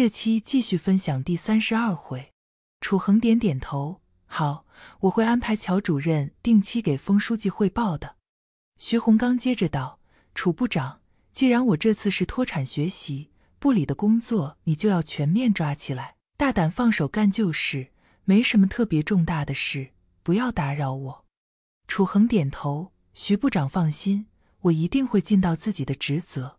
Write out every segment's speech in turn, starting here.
这期继续分享第三十二回，楚恒点点头，好，我会安排乔主任定期给封书记汇报的。徐洪刚接着道：“楚部长，既然我这次是脱产学习，部里的工作你就要全面抓起来，大胆放手干就是，没什么特别重大的事，不要打扰我。”楚恒点头，徐部长放心，我一定会尽到自己的职责。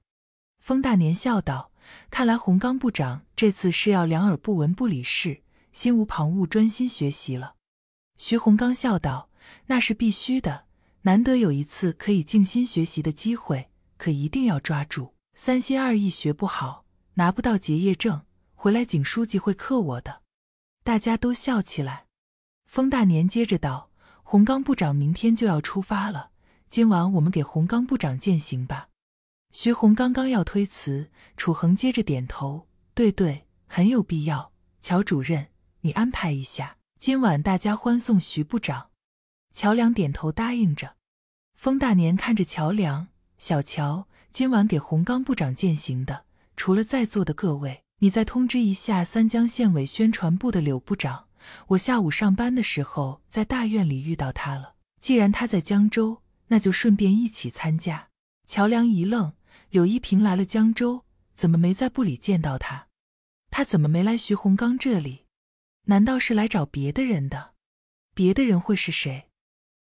封大年笑道。看来洪刚部长这次是要两耳不闻不理事，心无旁骛专心学习了。徐洪刚笑道：“那是必须的，难得有一次可以静心学习的机会，可一定要抓住。三心二意学不好，拿不到结业证，回来景书记会克我的。”大家都笑起来。风大年接着道：“洪刚部长明天就要出发了，今晚我们给洪刚部长践行吧。”徐红刚刚要推辞，楚恒接着点头：“对对，很有必要。乔主任，你安排一下，今晚大家欢送徐部长。”乔梁点头答应着。风大年看着乔梁：“小乔，今晚给红刚部长践行的，除了在座的各位，你再通知一下三江县委宣传部的柳部长。我下午上班的时候在大院里遇到他了。既然他在江州，那就顺便一起参加。”乔梁一愣。柳一平来了江州，怎么没在部里见到他？他怎么没来徐洪刚这里？难道是来找别的人的？别的人会是谁？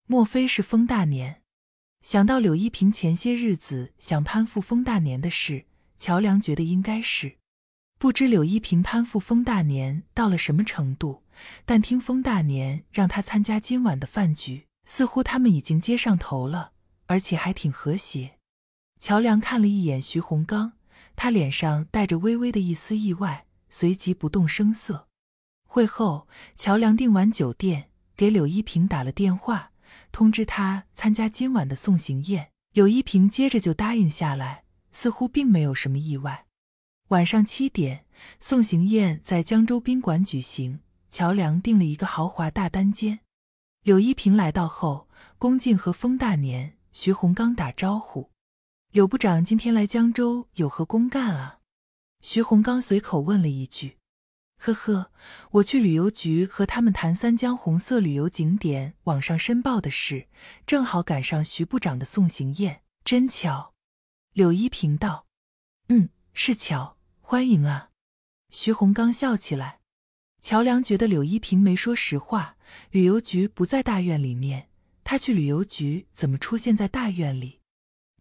莫非是封大年？想到柳一平前些日子想攀附封大年的事，乔梁觉得应该是。不知柳一平攀附封大年到了什么程度，但听封大年让他参加今晚的饭局，似乎他们已经接上头了，而且还挺和谐。乔梁看了一眼徐洪刚，他脸上带着微微的一丝意外，随即不动声色。会后，乔梁订完酒店，给柳一平打了电话，通知他参加今晚的送行宴。柳一平接着就答应下来，似乎并没有什么意外。晚上七点，送行宴在江州宾馆举行。乔梁订了一个豪华大单间。柳一平来到后，恭敬和风大年、徐洪刚打招呼。柳部长今天来江州有何公干啊？徐洪刚随口问了一句。“呵呵，我去旅游局和他们谈三江红色旅游景点网上申报的事，正好赶上徐部长的送行宴，真巧。”柳一平道。“嗯，是巧，欢迎啊。”徐洪刚笑起来。乔梁觉得柳一平没说实话，旅游局不在大院里面，他去旅游局怎么出现在大院里？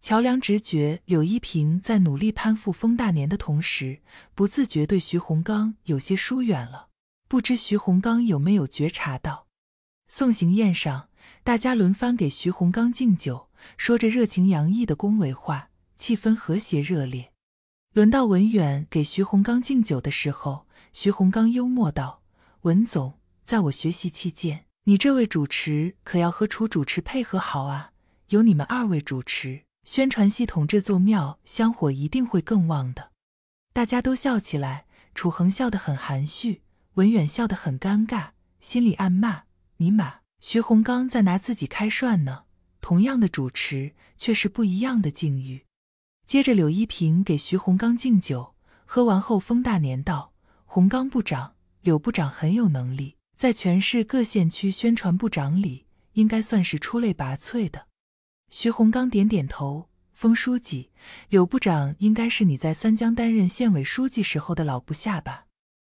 乔梁直觉，柳依萍在努力攀附封大年的同时，不自觉对徐洪刚有些疏远了。不知徐洪刚有没有觉察到？送行宴上，大家轮番给徐洪刚敬酒，说着热情洋溢的恭维话，气氛和谐热烈。轮到文远给徐洪刚敬酒的时候，徐洪刚幽默道：“文总，在我学习期间，你这位主持可要和楚主持配合好啊，由你们二位主持。”宣传系统这座庙香火一定会更旺的，大家都笑起来。楚恒笑得很含蓄，文远笑得很尴尬，心里暗骂：尼玛，徐洪刚在拿自己开涮呢。同样的主持，却是不一样的境遇。接着，柳一平给徐洪刚敬酒，喝完后，风大年道：“洪刚部长，柳部长很有能力，在全市各县区宣传部长里，应该算是出类拔萃的。”徐洪刚点点头：“封书记，柳部长应该是你在三江担任县委书记时候的老部下吧？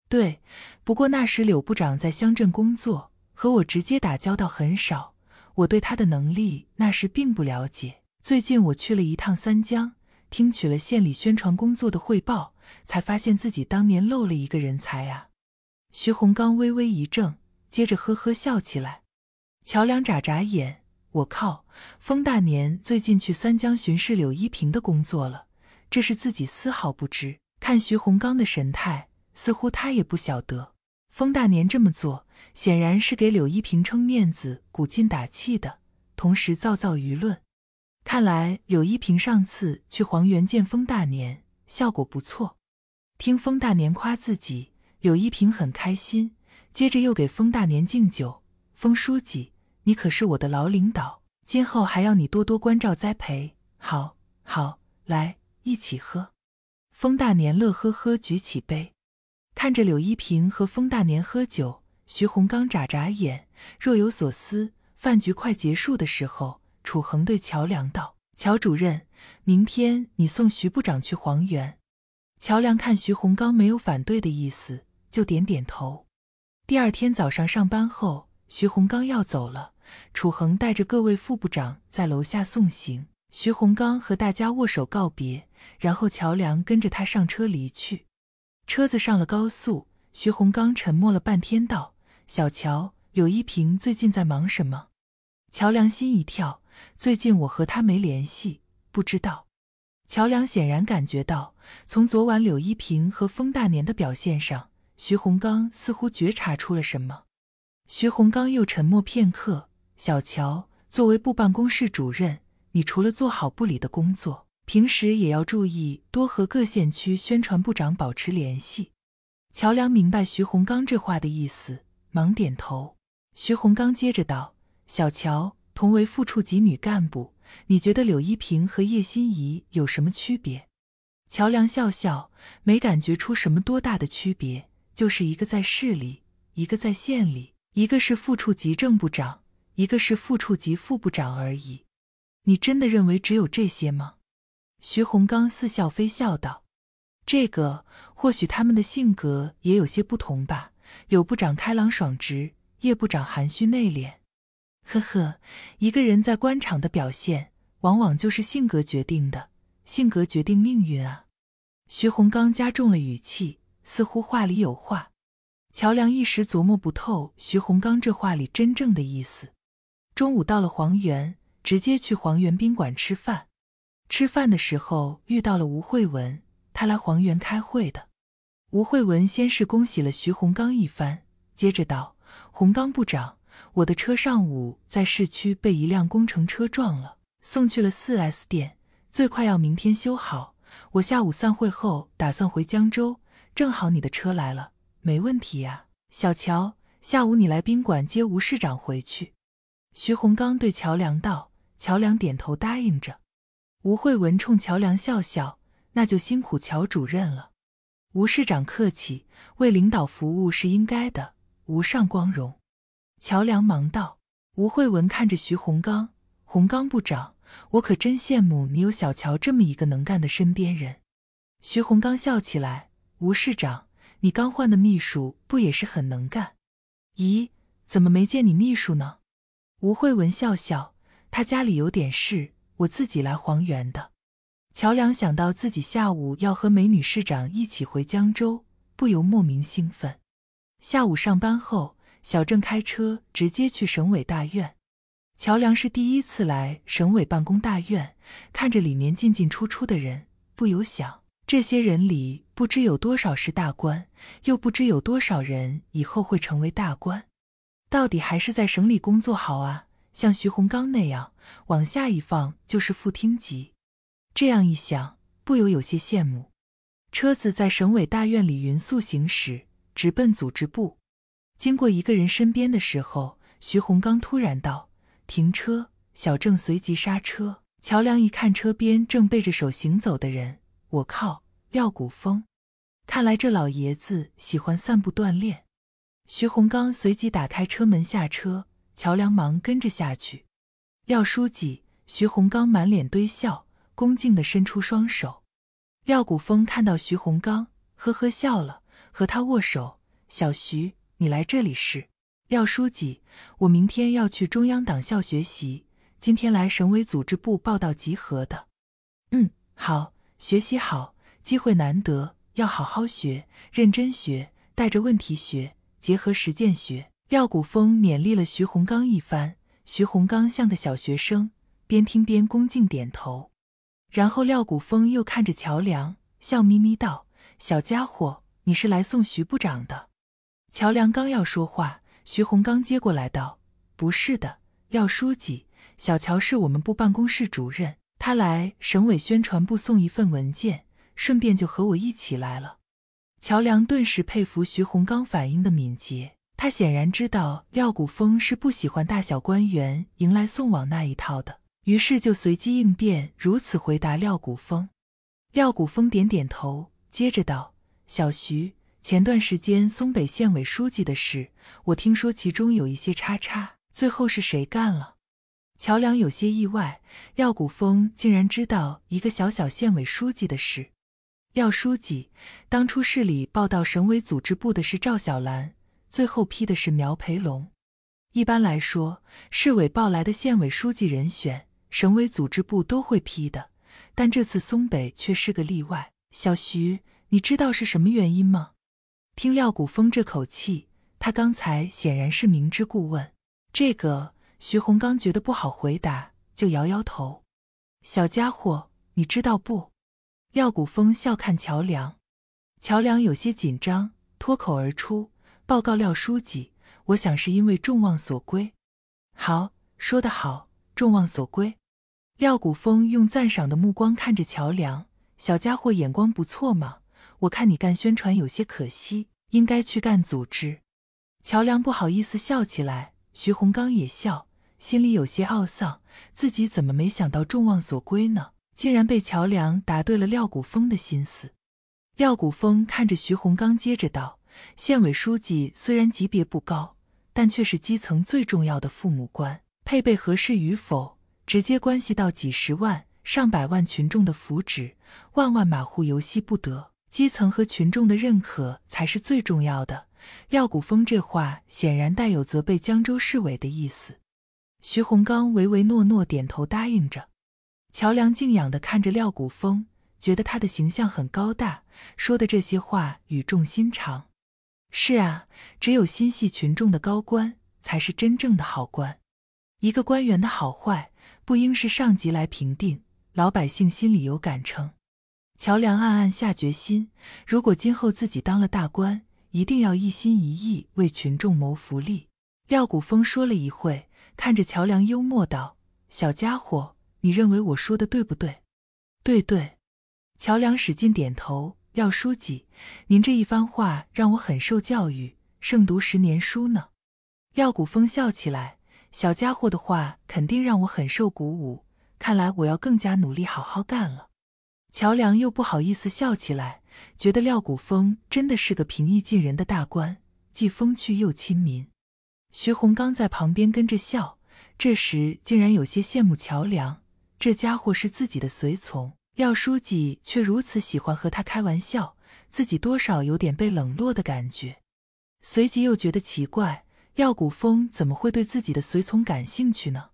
对，不过那时柳部长在乡镇工作，和我直接打交道很少，我对他的能力那时并不了解。最近我去了一趟三江，听取了县里宣传工作的汇报，才发现自己当年漏了一个人才啊。”徐洪刚微微一怔，接着呵呵笑起来。乔梁眨眨眼。我靠！风大年最近去三江巡视柳依萍的工作了，这是自己丝毫不知。看徐洪刚的神态，似乎他也不晓得。风大年这么做，显然是给柳依萍撑面子、鼓劲打气的，同时造造舆论。看来柳依萍上次去黄原见风大年，效果不错。听风大年夸自己，柳依萍很开心，接着又给风大年敬酒，风书记。你可是我的老领导，今后还要你多多关照栽培。好，好，来，一起喝。风大年乐呵呵举起杯，看着柳一平和风大年喝酒，徐洪刚眨眨眼，若有所思。饭局快结束的时候，楚恒对乔梁道：“乔主任，明天你送徐部长去黄原。”乔梁看徐洪刚没有反对的意思，就点点头。第二天早上上班后，徐洪刚要走了。楚恒带着各位副部长在楼下送行，徐洪刚和大家握手告别，然后乔梁跟着他上车离去。车子上了高速，徐洪刚沉默了半天，道：“小乔，柳一萍最近在忙什么？”乔梁心一跳，最近我和他没联系，不知道。乔梁显然感觉到，从昨晚柳一萍和风大年的表现上，徐洪刚似乎觉察出了什么。徐洪刚又沉默片刻。小乔作为部办公室主任，你除了做好部里的工作，平时也要注意多和各县区宣传部长保持联系。乔梁明白徐洪刚这话的意思，忙点头。徐洪刚接着道：“小乔，同为副处级女干部，你觉得柳一平和叶心怡有什么区别？”乔梁笑笑，没感觉出什么多大的区别，就是一个在市里，一个在县里，一个是副处级正部长。一个是副处级副部长而已，你真的认为只有这些吗？徐洪刚似笑非笑道：“这个或许他们的性格也有些不同吧。柳部长开朗爽直，叶部长含蓄内敛。呵呵，一个人在官场的表现，往往就是性格决定的，性格决定命运啊。”徐洪刚加重了语气，似乎话里有话。乔梁一时琢磨不透徐洪刚这话里真正的意思。中午到了黄源，直接去黄源宾馆吃饭。吃饭的时候遇到了吴慧文，他来黄源开会的。吴慧文先是恭喜了徐洪刚一番，接着道：“洪刚部长，我的车上午在市区被一辆工程车撞了，送去了四 S 店，最快要明天修好。我下午散会后打算回江州，正好你的车来了，没问题呀。小乔，下午你来宾馆接吴市长回去。”徐洪刚对乔梁道：“乔梁，点头答应着。”吴慧文冲乔梁笑笑：“那就辛苦乔主任了。”吴市长客气：“为领导服务是应该的，无上光荣。”乔梁忙道：“吴慧文看着徐洪刚，洪刚部长，我可真羡慕你有小乔这么一个能干的身边人。”徐洪刚笑起来：“吴市长，你刚换的秘书不也是很能干？咦，怎么没见你秘书呢？”吴慧文笑笑，他家里有点事，我自己来黄原的。乔梁想到自己下午要和美女市长一起回江州，不由莫名兴奋。下午上班后，小郑开车直接去省委大院。乔梁是第一次来省委办公大院，看着里面进进出出的人，不由想：这些人里不知有多少是大官，又不知有多少人以后会成为大官。到底还是在省里工作好啊，像徐洪刚那样往下一放就是副厅级。这样一想，不由有些羡慕。车子在省委大院里匀速行驶，直奔组织部。经过一个人身边的时候，徐洪刚突然道：“停车！”小郑随即刹车。乔梁一看车边正背着手行走的人，我靠，廖谷风！看来这老爷子喜欢散步锻炼。徐洪刚随即打开车门下车，乔梁忙跟着下去。廖书记，徐洪刚满脸堆笑，恭敬地伸出双手。廖古峰看到徐洪刚，呵呵笑了，和他握手。小徐，你来这里是？廖书记，我明天要去中央党校学习，今天来省委组织部报到集合的。嗯，好，学习好，机会难得，要好好学，认真学，带着问题学。结合实践学，廖谷峰勉励了徐洪刚一番。徐洪刚像个小学生，边听边恭敬点头。然后廖谷峰又看着乔梁，笑眯眯道：“小家伙，你是来送徐部长的？”乔梁刚要说话，徐洪刚接过来道：“不是的，廖书记，小乔是我们部办公室主任，他来省委宣传部送一份文件，顺便就和我一起来了。”乔梁顿时佩服徐洪刚反应的敏捷，他显然知道廖谷峰是不喜欢大小官员迎来送往那一套的，于是就随机应变，如此回答廖谷峰。廖谷峰点点头，接着道：“小徐，前段时间松北县委书记的事，我听说其中有一些叉叉，最后是谁干了？”乔梁有些意外，廖谷峰竟然知道一个小小县委书记的事。廖书记，当初市里报到省委组织部的是赵小兰，最后批的是苗培龙。一般来说，市委报来的县委书记人选，省委组织部都会批的，但这次松北却是个例外。小徐，你知道是什么原因吗？听廖谷峰这口气，他刚才显然是明知故问。这个，徐洪刚觉得不好回答，就摇摇头。小家伙，你知道不？廖谷风笑看乔梁，乔梁有些紧张，脱口而出：“报告廖书记，我想是因为众望所归。”“好，说得好，众望所归。”廖谷风用赞赏的目光看着乔梁，小家伙眼光不错嘛。我看你干宣传有些可惜，应该去干组织。乔梁不好意思笑起来，徐洪刚也笑，心里有些懊丧，自己怎么没想到众望所归呢？竟然被乔梁答对了廖谷峰的心思。廖谷峰看着徐洪刚，接着道：“县委书记虽然级别不高，但却是基层最重要的父母官，配备合适与否，直接关系到几十万、上百万群众的福祉，万万马虎游戏不得。基层和群众的认可才是最重要的。”廖谷峰这话显然带有责备江州市委的意思。徐洪刚唯唯诺诺，点头答应着。乔梁敬仰的看着廖谷风，觉得他的形象很高大，说的这些话语重心长。是啊，只有心系群众的高官，才是真正的好官。一个官员的好坏，不应是上级来评定，老百姓心里有杆秤。乔梁暗暗下决心，如果今后自己当了大官，一定要一心一意为群众谋福利。廖谷风说了一会，看着乔梁，幽默道：“小家伙。”你认为我说的对不对？对对，乔梁使劲点头。廖书记，您这一番话让我很受教育，胜读十年书呢。廖谷风笑起来，小家伙的话肯定让我很受鼓舞。看来我要更加努力，好好干了。乔梁又不好意思笑起来，觉得廖谷风真的是个平易近人的大官，既风趣又亲民。徐洪刚在旁边跟着笑，这时竟然有些羡慕乔梁。这家伙是自己的随从，廖书记却如此喜欢和他开玩笑，自己多少有点被冷落的感觉。随即又觉得奇怪，廖古风怎么会对自己的随从感兴趣呢？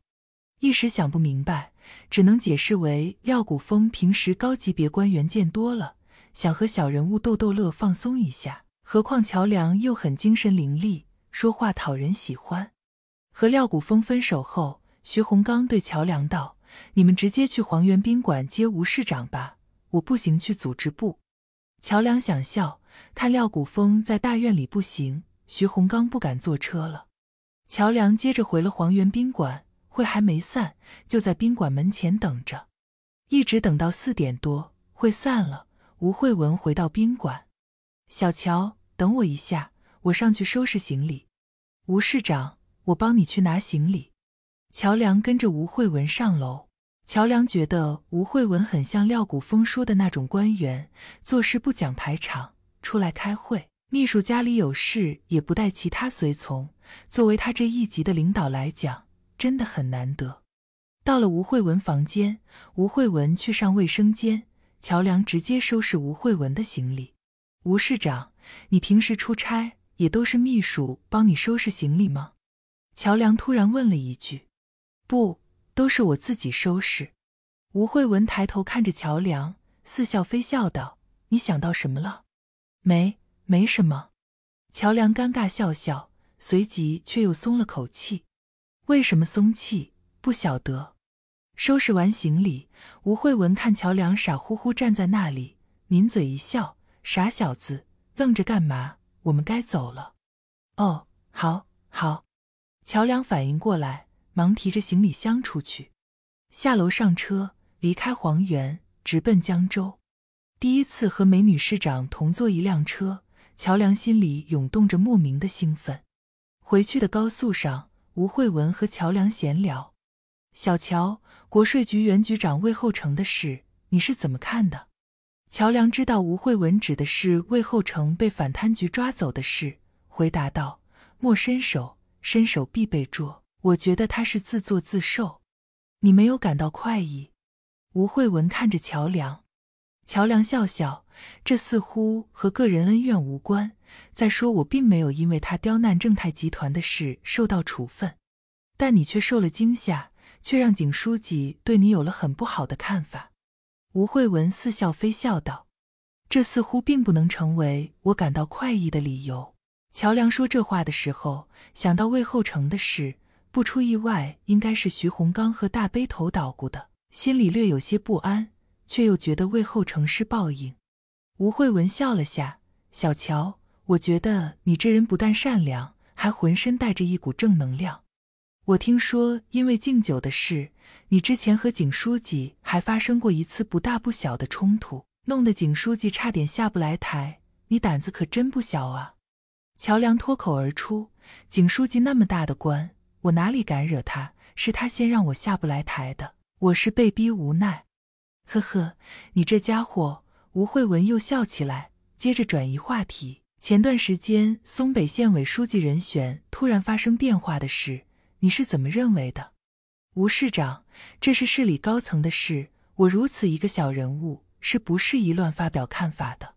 一时想不明白，只能解释为廖古风平时高级别官员见多了，想和小人物逗逗乐，放松一下。何况乔梁又很精神伶俐，说话讨人喜欢。和廖古风分手后，徐洪刚对乔梁道。你们直接去黄园宾馆接吴市长吧，我步行去组织部。乔梁想笑，看廖谷峰在大院里步行，徐洪刚不敢坐车了。乔梁接着回了黄园宾馆，会还没散，就在宾馆门前等着，一直等到四点多，会散了。吴慧文回到宾馆，小乔，等我一下，我上去收拾行李。吴市长，我帮你去拿行李。乔梁跟着吴慧文上楼。乔梁觉得吴慧文很像廖谷峰说的那种官员，做事不讲排场，出来开会，秘书家里有事也不带其他随从。作为他这一级的领导来讲，真的很难得。到了吴慧文房间，吴慧文去上卫生间，乔梁直接收拾吴慧文的行李。吴市长，你平时出差也都是秘书帮你收拾行李吗？乔梁突然问了一句。不，都是我自己收拾。吴慧文抬头看着乔梁，似笑非笑道：“你想到什么了？没，没什么。”乔梁尴尬笑笑，随即却又松了口气。为什么松气？不晓得。收拾完行李，吴慧文看乔梁傻乎乎站在那里，抿嘴一笑：“傻小子，愣着干嘛？我们该走了。”“哦，好，好。”乔梁反应过来。忙提着行李箱出去，下楼上车，离开黄原，直奔江州。第一次和美女市长同坐一辆车，乔梁心里涌动着莫名的兴奋。回去的高速上，吴慧文和乔梁闲聊：“小乔，国税局原局长魏厚成的事，你是怎么看的？”乔梁知道吴慧文指的是魏厚成被反贪局抓走的事，回答道：“莫伸手，伸手必被捉。”我觉得他是自作自受，你没有感到快意？吴慧文看着乔梁，乔梁笑笑，这似乎和个人恩怨无关。再说，我并没有因为他刁难正泰集团的事受到处分，但你却受了惊吓，却让景书记对你有了很不好的看法。吴慧文似笑非笑道：“这似乎并不能成为我感到快意的理由。”乔梁说这话的时候，想到魏厚成的事。不出意外，应该是徐洪刚和大背头捣鼓的。心里略有些不安，却又觉得为后成事报应。吴慧文笑了下：“小乔，我觉得你这人不但善良，还浑身带着一股正能量。我听说因为敬酒的事，你之前和景书记还发生过一次不大不小的冲突，弄得景书记差点下不来台。你胆子可真不小啊！”乔梁脱口而出：“景书记那么大的官。”我哪里敢惹他？是他先让我下不来台的，我是被逼无奈。呵呵，你这家伙！吴慧文又笑起来，接着转移话题：前段时间松北县委书记人选突然发生变化的事，你是怎么认为的？吴市长，这是市里高层的事，我如此一个小人物是不适宜乱发表看法的。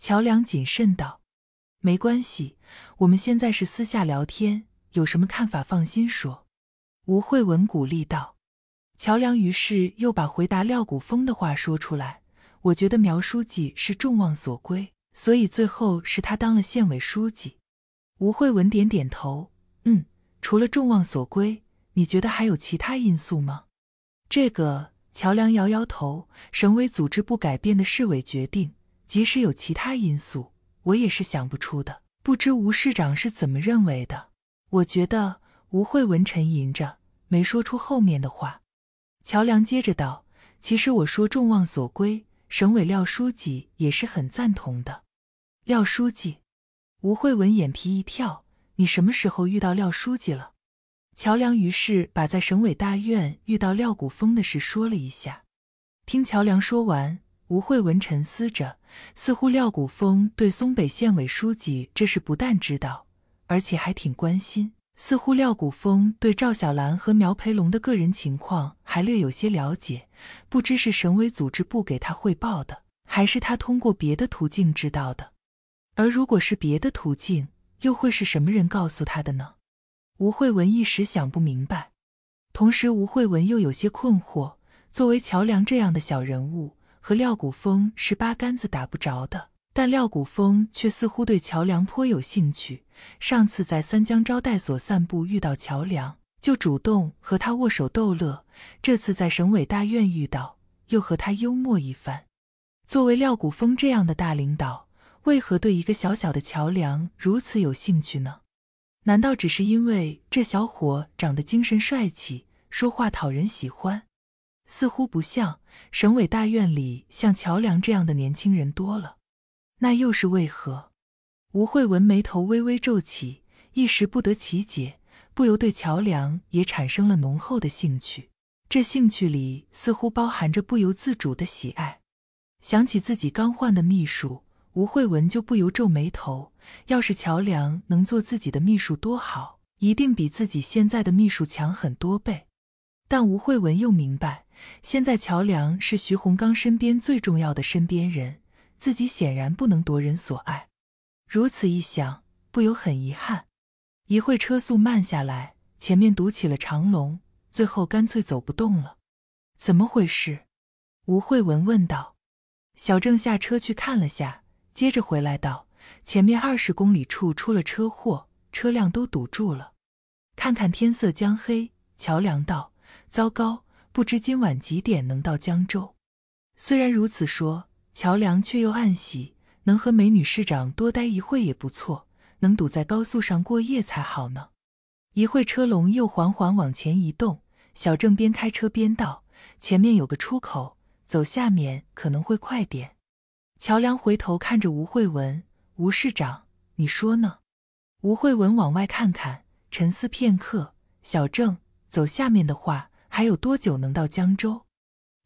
乔梁谨慎道：“没关系，我们现在是私下聊天。”有什么看法，放心说。”吴慧文鼓励道。乔梁于是又把回答廖谷峰的话说出来：“我觉得苗书记是众望所归，所以最后是他当了县委书记。”吴慧文点点头：“嗯，除了众望所归，你觉得还有其他因素吗？”这个，乔梁摇摇头：“省委组织部改变的市委决定，即使有其他因素，我也是想不出的。不知吴市长是怎么认为的？”我觉得吴慧文沉吟着，没说出后面的话。乔梁接着道：“其实我说众望所归，省委廖书记也是很赞同的。”廖书记，吴慧文眼皮一跳：“你什么时候遇到廖书记了？”乔梁于是把在省委大院遇到廖古峰的事说了一下。听乔梁说完，吴慧文沉思着，似乎廖古峰对松北县委书记这事不但知道。而且还挺关心，似乎廖古风对赵小兰和苗培龙的个人情况还略有些了解，不知是省委组织部给他汇报的，还是他通过别的途径知道的。而如果是别的途径，又会是什么人告诉他的呢？吴慧文一时想不明白。同时，吴慧文又有些困惑：作为乔梁这样的小人物，和廖古风是八竿子打不着的，但廖古风却似乎对乔梁颇有兴趣。上次在三江招待所散步遇到乔梁，就主动和他握手逗乐；这次在省委大院遇到，又和他幽默一番。作为廖谷峰这样的大领导，为何对一个小小的乔梁如此有兴趣呢？难道只是因为这小伙长得精神帅气，说话讨人喜欢？似乎不像省委大院里像乔梁这样的年轻人多了，那又是为何？吴慧文眉头微微皱起，一时不得其解，不由对乔梁也产生了浓厚的兴趣。这兴趣里似乎包含着不由自主的喜爱。想起自己刚换的秘书，吴慧文就不由皱眉头。要是乔梁能做自己的秘书多好，一定比自己现在的秘书强很多倍。但吴慧文又明白，现在乔梁是徐洪刚身边最重要的身边人，自己显然不能夺人所爱。如此一想，不由很遗憾。一会车速慢下来，前面堵起了长龙，最后干脆走不动了。怎么回事？吴慧文问道。小郑下车去看了下，接着回来道：“前面二十公里处出了车祸，车辆都堵住了。”看看天色将黑，桥梁道：“糟糕，不知今晚几点能到江州。”虽然如此说，桥梁却又暗喜。能和美女市长多待一会也不错，能堵在高速上过夜才好呢。一会车龙又缓缓往前移动，小郑边开车边道：“前面有个出口，走下面可能会快点。”乔梁回头看着吴慧文：“吴市长，你说呢？”吴慧文往外看看，沉思片刻：“小郑，走下面的话，还有多久能到江州？”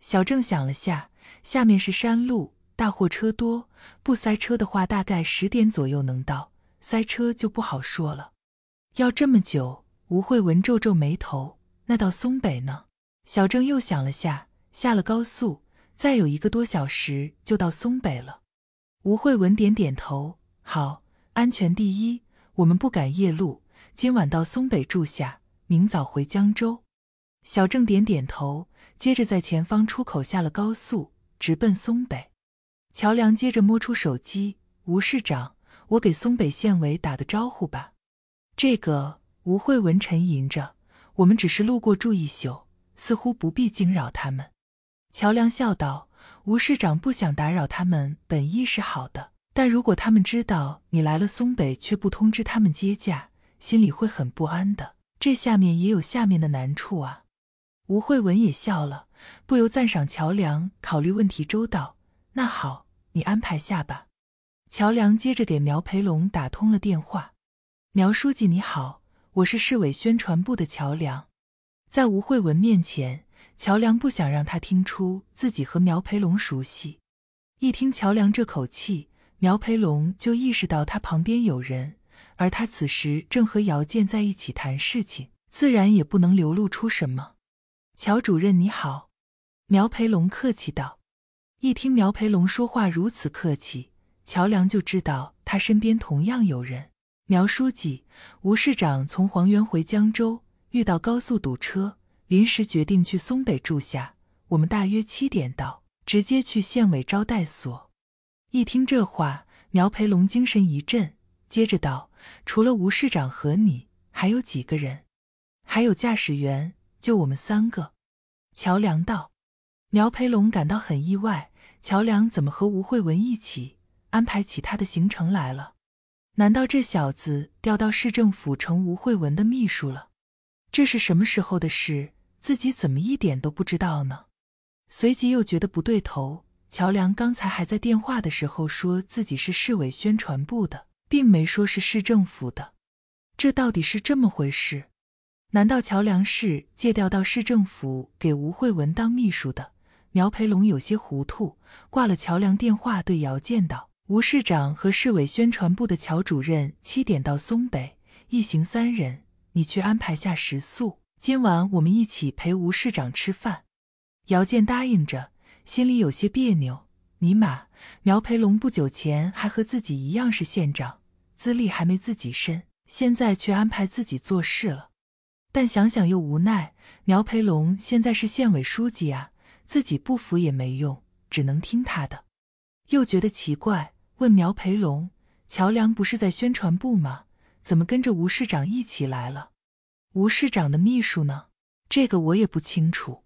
小郑想了下：“下面是山路，大货车多。”不塞车的话，大概十点左右能到；塞车就不好说了。要这么久？吴慧文皱皱眉头。那到松北呢？小郑又想了下，下了高速，再有一个多小时就到松北了。吴慧文点点头，好，安全第一，我们不赶夜路，今晚到松北住下，明早回江州。小郑点点头，接着在前方出口下了高速，直奔松北。乔梁接着摸出手机：“吴市长，我给松北县委打个招呼吧。”这个吴慧文沉吟着：“我们只是路过住一宿，似乎不必惊扰他们。”乔梁笑道：“吴市长不想打扰他们，本意是好的。但如果他们知道你来了松北却不通知他们接驾，心里会很不安的。这下面也有下面的难处啊。”吴慧文也笑了，不由赞赏乔梁考虑问题周到。那好，你安排下吧。乔梁接着给苗培龙打通了电话：“苗书记你好，我是市委宣传部的乔梁。”在吴慧文面前，乔梁不想让他听出自己和苗培龙熟悉。一听乔梁这口气，苗培龙就意识到他旁边有人，而他此时正和姚建在一起谈事情，自然也不能流露出什么。“乔主任你好。”苗培龙客气道。一听苗培龙说话如此客气，乔梁就知道他身边同样有人。苗书记，吴市长从黄原回江州，遇到高速堵车，临时决定去松北住下。我们大约七点到，直接去县委招待所。一听这话，苗培龙精神一振，接着道：“除了吴市长和你，还有几个人？还有驾驶员？就我们三个。”乔梁道。苗培龙感到很意外。乔梁怎么和吴慧文一起安排起他的行程来了？难道这小子调到市政府成吴慧文的秘书了？这是什么时候的事？自己怎么一点都不知道呢？随即又觉得不对头。乔梁刚才还在电话的时候说自己是市委宣传部的，并没说是市政府的。这到底是这么回事？难道乔梁是借调到市政府给吴慧文当秘书的？苗培龙有些糊涂，挂了桥梁电话，对姚建道：“吴市长和市委宣传部的乔主任七点到松北，一行三人，你去安排下食宿。今晚我们一起陪吴市长吃饭。”姚建答应着，心里有些别扭。尼玛，苗培龙不久前还和自己一样是县长，资历还没自己深，现在却安排自己做事了。但想想又无奈，苗培龙现在是县委书记啊。自己不服也没用，只能听他的。又觉得奇怪，问苗培龙：“乔梁不是在宣传部吗？怎么跟着吴市长一起来了？吴市长的秘书呢？这个我也不清楚。”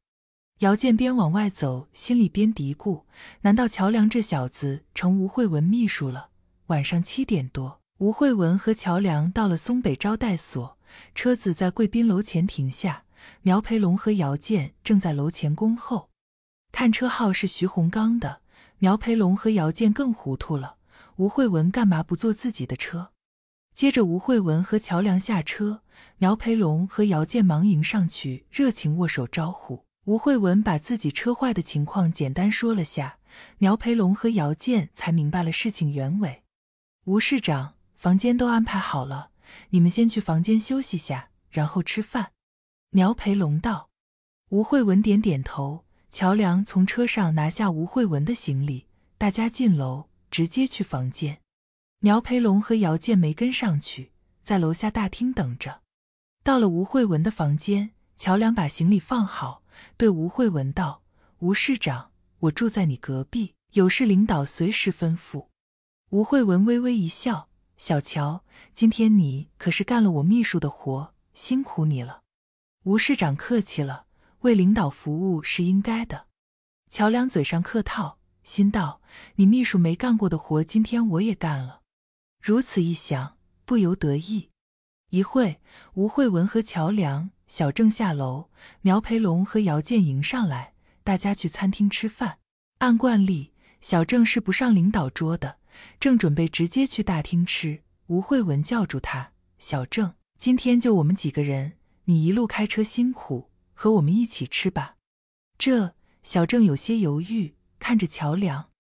姚建边往外走，心里边嘀咕：“难道乔梁这小子成吴慧文秘书了？”晚上七点多，吴慧文和乔梁到了松北招待所，车子在贵宾楼前停下，苗培龙和姚建正在楼前恭候。看车号是徐洪刚的，苗培龙和姚建更糊涂了。吴慧文干嘛不坐自己的车？接着，吴慧文和乔梁下车，苗培龙和姚建忙迎上去，热情握手招呼。吴慧文把自己车坏的情况简单说了下，苗培龙和姚建才明白了事情原委。吴市长房间都安排好了，你们先去房间休息下，然后吃饭。苗培龙道。吴慧文点点头。乔梁从车上拿下吴慧文的行李，大家进楼，直接去房间。苗培龙和姚建没跟上去，在楼下大厅等着。到了吴慧文的房间，乔梁把行李放好，对吴慧文道：“吴市长，我住在你隔壁，有事领导随时吩咐。”吴慧文微微一笑：“小乔，今天你可是干了我秘书的活，辛苦你了。”吴市长客气了。为领导服务是应该的，乔梁嘴上客套，心道：“你秘书没干过的活，今天我也干了。”如此一想，不由得意。一会，吴慧文和乔梁、小郑下楼，苗培龙和姚建迎上来，大家去餐厅吃饭。按惯例，小郑是不上领导桌的，正准备直接去大厅吃，吴慧文叫住他：“小郑，今天就我们几个人，你一路开车辛苦。”和我们一起吃吧，这小郑有些犹豫，看着乔梁。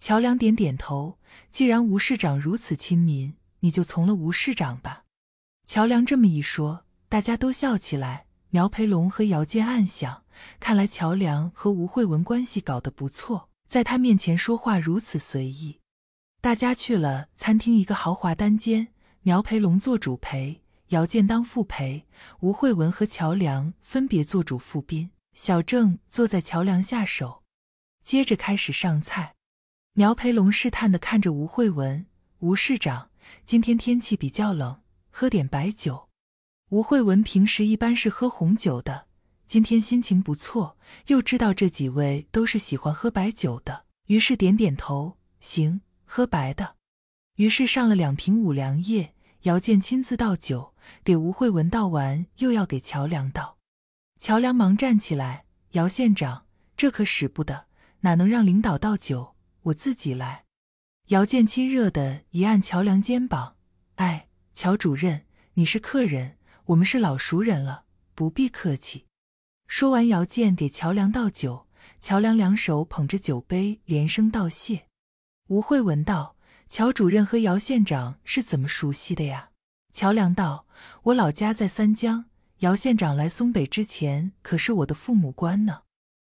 乔梁点点头，既然吴市长如此亲民，你就从了吴市长吧。乔梁这么一说，大家都笑起来。苗培龙和姚建暗想，看来乔梁和吴慧文关系搞得不错，在他面前说话如此随意。大家去了餐厅一个豪华单间，苗培龙做主陪。姚建当副陪，吴慧文和乔梁分别做主副宾，小郑坐在乔梁下手。接着开始上菜。苗培龙试探的看着吴慧文，吴市长，今天天气比较冷，喝点白酒。吴慧文平时一般是喝红酒的，今天心情不错，又知道这几位都是喜欢喝白酒的，于是点点头，行，喝白的。于是上了两瓶五粮液，姚建亲自倒酒。给吴慧文倒完，又要给乔梁倒。乔梁忙站起来：“姚县长，这可使不得，哪能让领导倒酒，我自己来。”姚建亲热的一按乔梁肩膀：“哎，乔主任，你是客人，我们是老熟人了，不必客气。”说完，姚建给乔梁倒酒。乔梁两手捧着酒杯，连声道谢。吴慧文道：“乔主任和姚县长是怎么熟悉的呀？”乔梁道。我老家在三江，姚县长来松北之前可是我的父母官呢。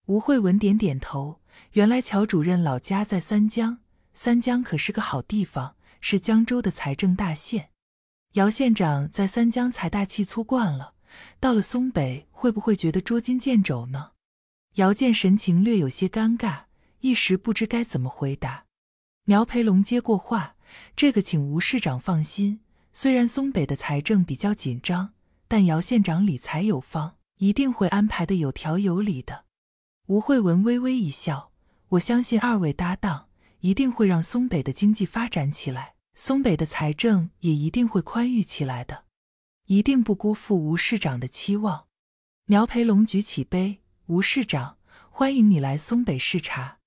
吴慧文点点头，原来乔主任老家在三江，三江可是个好地方，是江州的财政大县。姚县长在三江财大气粗惯了，到了松北会不会觉得捉襟见肘呢？姚健神情略有些尴尬，一时不知该怎么回答。苗培龙接过话，这个请吴市长放心。虽然松北的财政比较紧张，但姚县长理财有方，一定会安排的有条有理的。吴慧文微微一笑，我相信二位搭档一定会让松北的经济发展起来，松北的财政也一定会宽裕起来的，一定不辜负吴市长的期望。苗培龙举起杯，吴市长，欢迎你来松北视察。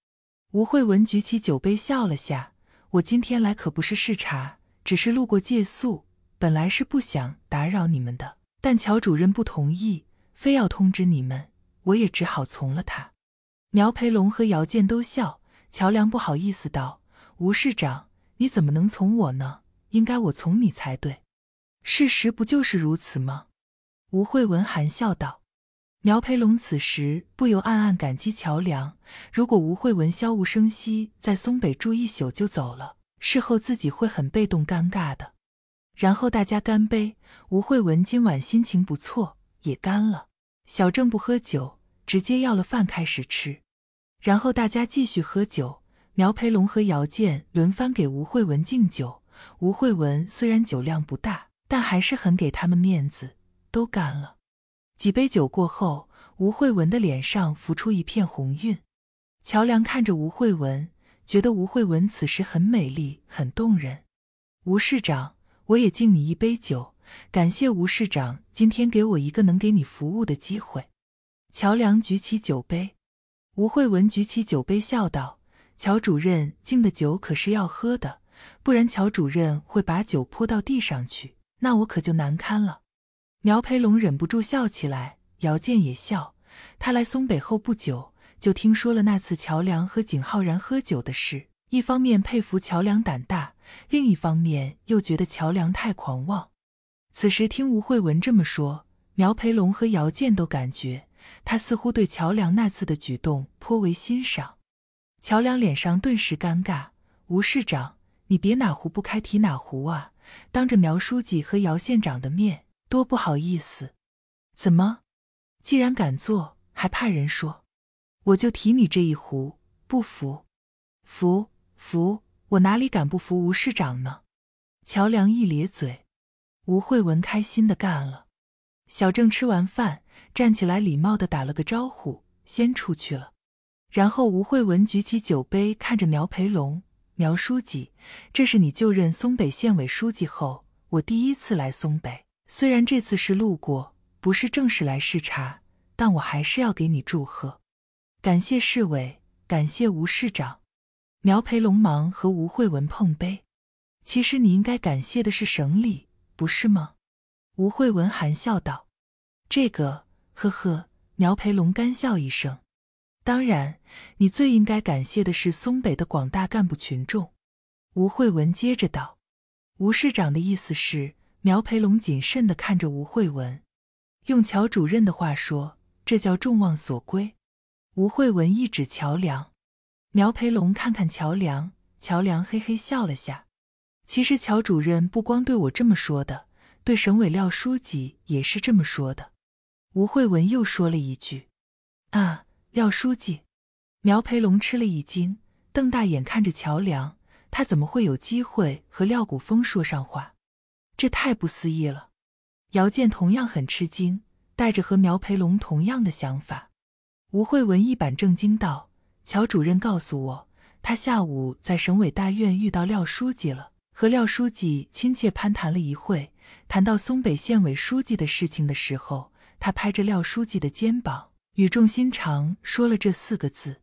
吴慧文举起酒杯笑了下，我今天来可不是视察。只是路过借宿，本来是不想打扰你们的，但乔主任不同意，非要通知你们，我也只好从了他。苗培龙和姚建都笑，乔梁不好意思道：“吴市长，你怎么能从我呢？应该我从你才对。事实不就是如此吗？”吴慧文含笑道。苗培龙此时不由暗暗感激乔梁，如果吴慧文悄无声息在松北住一宿就走了。事后自己会很被动、尴尬的。然后大家干杯，吴慧文今晚心情不错，也干了。小郑不喝酒，直接要了饭开始吃。然后大家继续喝酒，苗培龙和姚健轮番给吴慧文敬酒。吴慧文虽然酒量不大，但还是很给他们面子，都干了几杯酒过后，吴慧文的脸上浮出一片红晕。乔梁看着吴慧文。觉得吴慧文此时很美丽，很动人。吴市长，我也敬你一杯酒，感谢吴市长今天给我一个能给你服务的机会。乔梁举起酒杯，吴慧文举起酒杯笑道：“乔主任敬的酒可是要喝的，不然乔主任会把酒泼到地上去，那我可就难堪了。”苗培龙忍不住笑起来，姚建也笑。他来松北后不久。就听说了那次乔梁和景浩然喝酒的事，一方面佩服乔梁胆大，另一方面又觉得乔梁太狂妄。此时听吴慧文这么说，苗培龙和姚建都感觉他似乎对乔梁那次的举动颇为欣赏。乔梁脸上顿时尴尬：“吴市长，你别哪壶不开提哪壶啊！当着苗书记和姚县长的面，多不好意思。”“怎么？既然敢做，还怕人说？”我就提你这一壶不服，服服！我哪里敢不服吴市长呢？乔梁一咧嘴，吴慧文开心的干了。小郑吃完饭站起来，礼貌的打了个招呼，先出去了。然后吴慧文举起酒杯，看着苗培龙，苗书记，这是你就任松北县委书记后，我第一次来松北。虽然这次是路过，不是正式来视察，但我还是要给你祝贺。感谢市委，感谢吴市长，苗培龙忙和吴慧文碰杯。其实你应该感谢的是省里，不是吗？吴慧文含笑道。这个，呵呵。苗培龙干笑一声。当然，你最应该感谢的是松北的广大干部群众。吴慧文接着道。吴市长的意思是？苗培龙谨慎地看着吴慧文。用乔主任的话说，这叫众望所归。吴慧文一指乔梁，苗培龙看看乔梁，乔梁嘿嘿笑了下。其实乔主任不光对我这么说的，对省委廖书记也是这么说的。吴慧文又说了一句：“啊，廖书记！”苗培龙吃了一惊，瞪大眼看着乔梁，他怎么会有机会和廖古峰说上话？这太不思议了。姚建同样很吃惊，带着和苗培龙同样的想法。吴慧文一板正经道：“乔主任告诉我，他下午在省委大院遇到廖书记了，和廖书记亲切攀谈了一会。谈到松北县委书记的事情的时候，他拍着廖书记的肩膀，语重心长说了这四个字：‘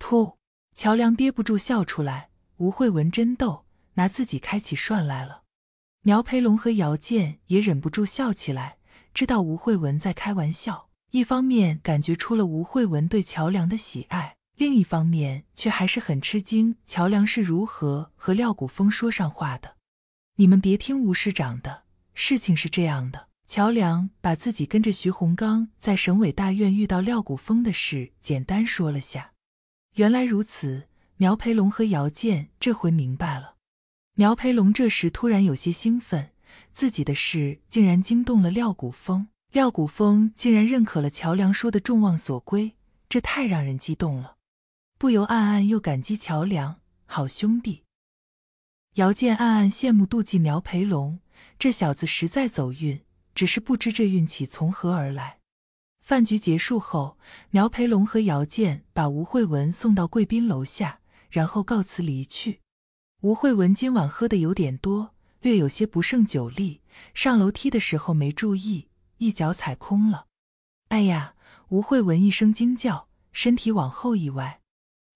吐’。”乔梁憋不住笑出来。吴慧文真逗，拿自己开起涮来了。苗培龙和姚建也忍不住笑起来，知道吴慧文在开玩笑。一方面感觉出了吴慧文对乔梁的喜爱，另一方面却还是很吃惊乔梁是如何和廖谷风说上话的。你们别听吴市长的，事情是这样的。乔梁把自己跟着徐洪刚在省委大院遇到廖谷风的事简单说了下。原来如此，苗培龙和姚建这回明白了。苗培龙这时突然有些兴奋，自己的事竟然惊动了廖谷风。廖古风竟然认可了乔梁说的“众望所归”，这太让人激动了，不由暗暗又感激乔梁，好兄弟。姚建暗暗羡慕妒忌苗培龙，这小子实在走运，只是不知这运气从何而来。饭局结束后，苗培龙和姚建把吴慧文送到贵宾楼下，然后告辞离去。吴慧文今晚喝的有点多，略有些不胜酒力，上楼梯的时候没注意。一脚踩空了，哎呀！吴慧文一声惊叫，身体往后一歪，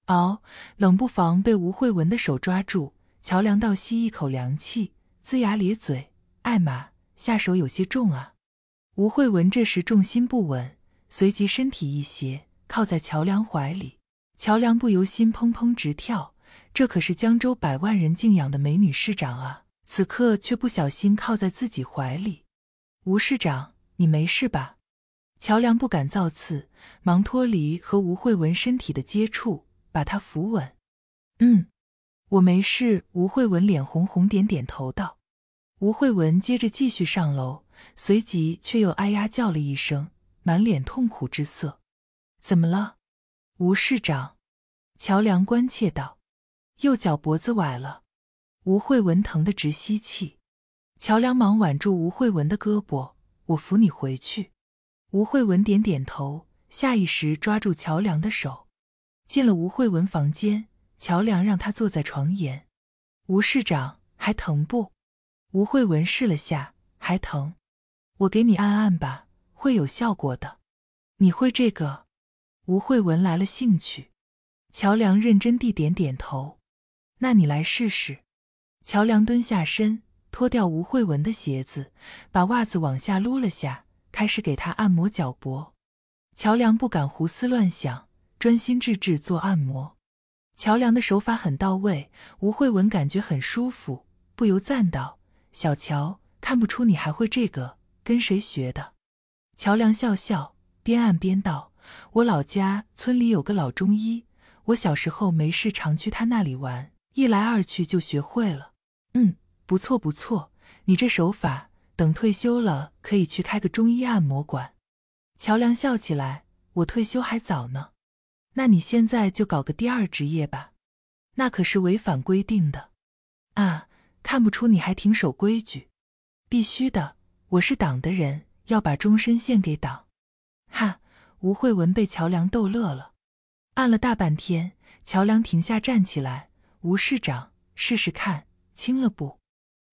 嗷！冷不防被吴慧文的手抓住，乔梁倒吸一口凉气，龇牙咧嘴：“艾玛，下手有些重啊！”吴慧文这时重心不稳，随即身体一斜，靠在乔梁怀里。乔梁不由心砰砰直跳，这可是江州百万人敬仰的美女市长啊，此刻却不小心靠在自己怀里，吴市长。你没事吧？乔梁不敢造次，忙脱离和吴慧文身体的接触，把她扶稳。嗯，我没事。吴慧文脸红红，点点头道。吴慧文接着继续上楼，随即却又哎呀叫了一声，满脸痛苦之色。怎么了？吴市长？乔梁关切道。右脚脖子崴了。吴慧文疼得直吸气。乔梁忙挽住吴慧文的胳膊。我扶你回去。吴慧文点点头，下意识抓住乔梁的手，进了吴慧文房间。乔梁让他坐在床沿。吴市长还疼不？吴慧文试了下，还疼。我给你按按吧，会有效果的。你会这个？吴慧文来了兴趣。乔梁认真地点点头。那你来试试。乔梁蹲下身。脱掉吴慧文的鞋子，把袜子往下撸了下，开始给她按摩脚脖。乔梁不敢胡思乱想，专心致志做按摩。乔梁的手法很到位，吴慧文感觉很舒服，不由赞道：“小乔，看不出你还会这个，跟谁学的？”乔梁笑笑，边按边道：“我老家村里有个老中医，我小时候没事常去他那里玩，一来二去就学会了。”嗯。不错不错，你这手法，等退休了可以去开个中医按摩馆。乔梁笑起来，我退休还早呢，那你现在就搞个第二职业吧，那可是违反规定的啊！看不出你还挺守规矩，必须的，我是党的人，要把终身献给党。哈，吴慧文被乔梁逗乐了，按了大半天，乔梁停下站起来，吴市长试试看，轻了不？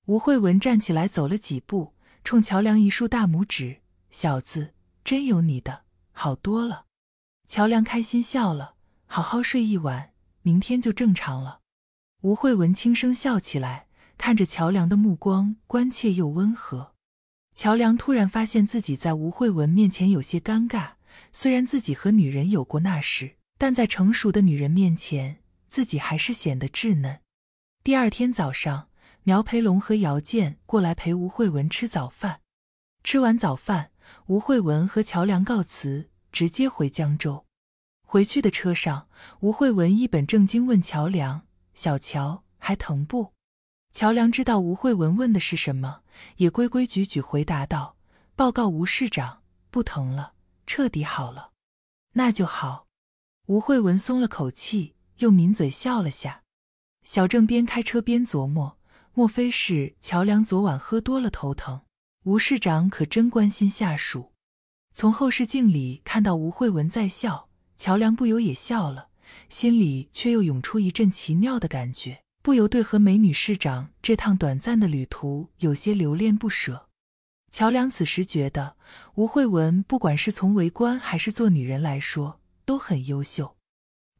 吴慧文站起来，走了几步，冲乔梁一竖大拇指：“小子，真有你的，好多了。”乔梁开心笑了：“好好睡一晚，明天就正常了。”吴慧文轻声笑起来，看着乔梁的目光关切又温和。乔梁突然发现自己在吴慧文面前有些尴尬，虽然自己和女人有过那事，但在成熟的女人面前，自己还是显得稚嫩。第二天早上。苗培龙和姚建过来陪吴慧文吃早饭，吃完早饭，吴慧文和乔梁告辞，直接回江州。回去的车上，吴慧文一本正经问乔梁：“小乔还疼不？”乔梁知道吴慧文问的是什么，也规规矩矩回答道：“报告吴市长，不疼了，彻底好了。”那就好。吴慧文松了口气，又抿嘴笑了下。小郑边开车边琢磨。莫非是乔梁昨晚喝多了头疼？吴市长可真关心下属。从后视镜里看到吴慧文在笑，乔梁不由也笑了，心里却又涌出一阵奇妙的感觉，不由对和美女市长这趟短暂的旅途有些留恋不舍。乔梁此时觉得，吴慧文不管是从为官还是做女人来说，都很优秀。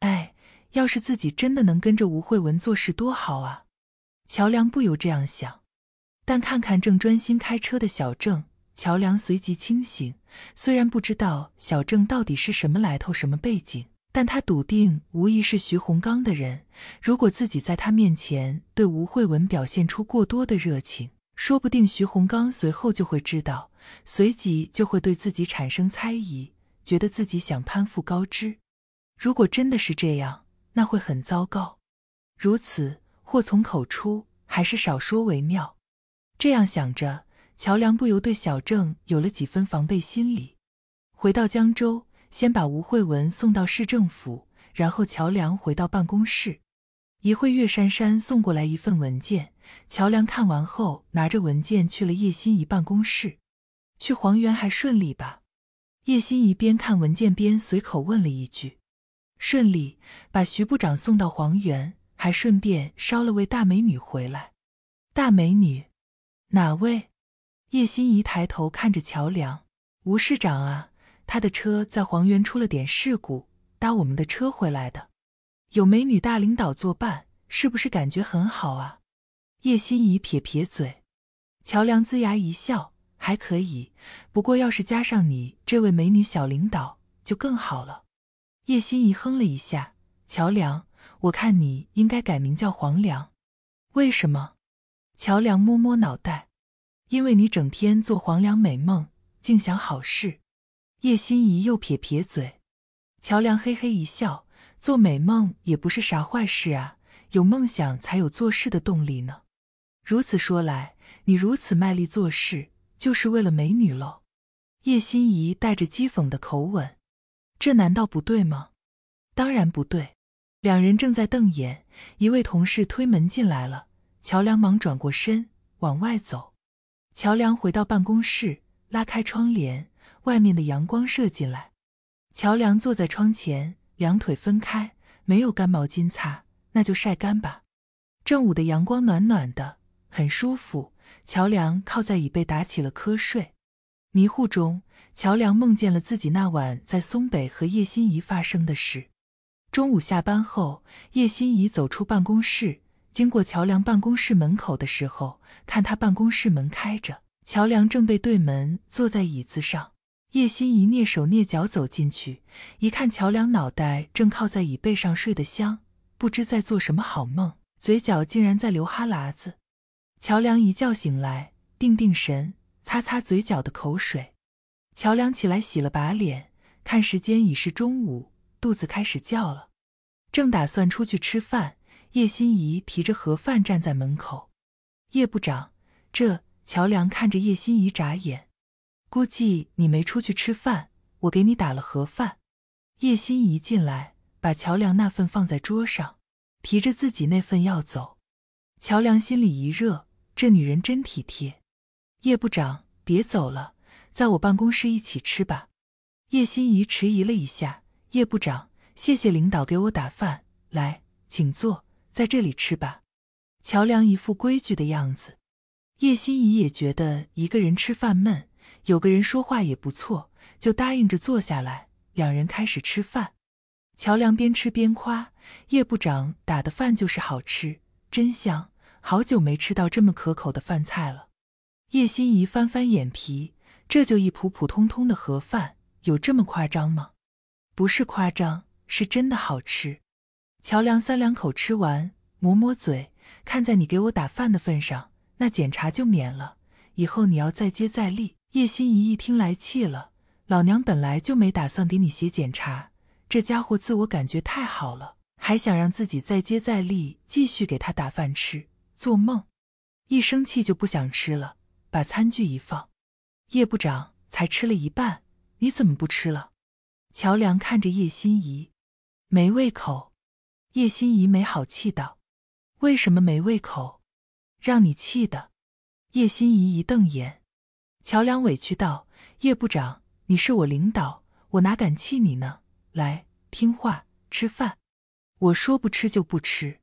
哎，要是自己真的能跟着吴慧文做事多好啊！乔梁不由这样想，但看看正专心开车的小郑，乔梁随即清醒。虽然不知道小郑到底是什么来头、什么背景，但他笃定，无疑是徐洪刚的人。如果自己在他面前对吴慧文表现出过多的热情，说不定徐洪刚随后就会知道，随即就会对自己产生猜疑，觉得自己想攀附高枝。如果真的是这样，那会很糟糕。如此。祸从口出，还是少说为妙。这样想着，乔梁不由对小郑有了几分防备心理。回到江州，先把吴慧文送到市政府，然后乔梁回到办公室。一会，岳珊珊送过来一份文件，乔梁看完后，拿着文件去了叶心怡办公室。去黄源还顺利吧？叶心怡边看文件边随口问了一句。顺利，把徐部长送到黄源。还顺便捎了位大美女回来，大美女，哪位？叶欣怡抬头看着乔梁，吴市长啊，他的车在黄源出了点事故，搭我们的车回来的。有美女大领导作伴，是不是感觉很好啊？叶欣怡撇撇嘴，乔梁龇牙一笑，还可以，不过要是加上你这位美女小领导，就更好了。叶欣怡哼了一下，乔梁。我看你应该改名叫黄粱，为什么？乔梁摸摸脑袋，因为你整天做黄粱美梦，净想好事。叶心怡又撇撇嘴，乔梁嘿嘿一笑，做美梦也不是啥坏事啊，有梦想才有做事的动力呢。如此说来，你如此卖力做事，就是为了美女喽？叶心怡带着讥讽的口吻，这难道不对吗？当然不对。两人正在瞪眼，一位同事推门进来了。乔梁忙转过身往外走。乔梁回到办公室，拉开窗帘，外面的阳光射进来。乔梁坐在窗前，两腿分开，没有干毛巾擦，那就晒干吧。正午的阳光暖暖的，很舒服。乔梁靠在椅背打起了瞌睡。迷糊中，乔梁梦见了自己那晚在松北和叶心怡发生的事。中午下班后，叶欣怡走出办公室，经过乔梁办公室门口的时候，看他办公室门开着，乔梁正背对门坐在椅子上。叶欣怡蹑手蹑脚走进去，一看乔梁脑袋正靠在椅背上睡得香，不知在做什么好梦，嘴角竟然在流哈喇子。乔梁一觉醒来，定定神，擦擦嘴角的口水。乔梁起来洗了把脸，看时间已是中午。肚子开始叫了，正打算出去吃饭，叶心怡提着盒饭站在门口。叶部长，这乔梁看着叶心怡眨眼，估计你没出去吃饭，我给你打了盒饭。叶心怡进来，把乔梁那份放在桌上，提着自己那份要走。乔梁心里一热，这女人真体贴。叶部长，别走了，在我办公室一起吃吧。叶心怡迟疑了一下。叶部长，谢谢领导给我打饭，来，请坐，在这里吃吧。乔梁一副规矩的样子，叶心怡也觉得一个人吃饭闷，有个人说话也不错，就答应着坐下来。两人开始吃饭，乔梁边吃边夸叶部长打的饭就是好吃，真香，好久没吃到这么可口的饭菜了。叶心怡翻翻眼皮，这就一普普通通的盒饭，有这么夸张吗？不是夸张，是真的好吃。乔梁三两口吃完，抹抹嘴，看在你给我打饭的份上，那检查就免了。以后你要再接再厉。叶心怡一听来气了，老娘本来就没打算给你写检查，这家伙自我感觉太好了，还想让自己再接再厉，继续给他打饭吃，做梦！一生气就不想吃了，把餐具一放。叶部长才吃了一半，你怎么不吃了？乔梁看着叶心怡，没胃口。叶心怡没好气道：“为什么没胃口？让你气的。”叶心怡一瞪眼。乔梁委屈道：“叶部长，你是我领导，我哪敢气你呢？来，听话，吃饭。我说不吃就不吃。”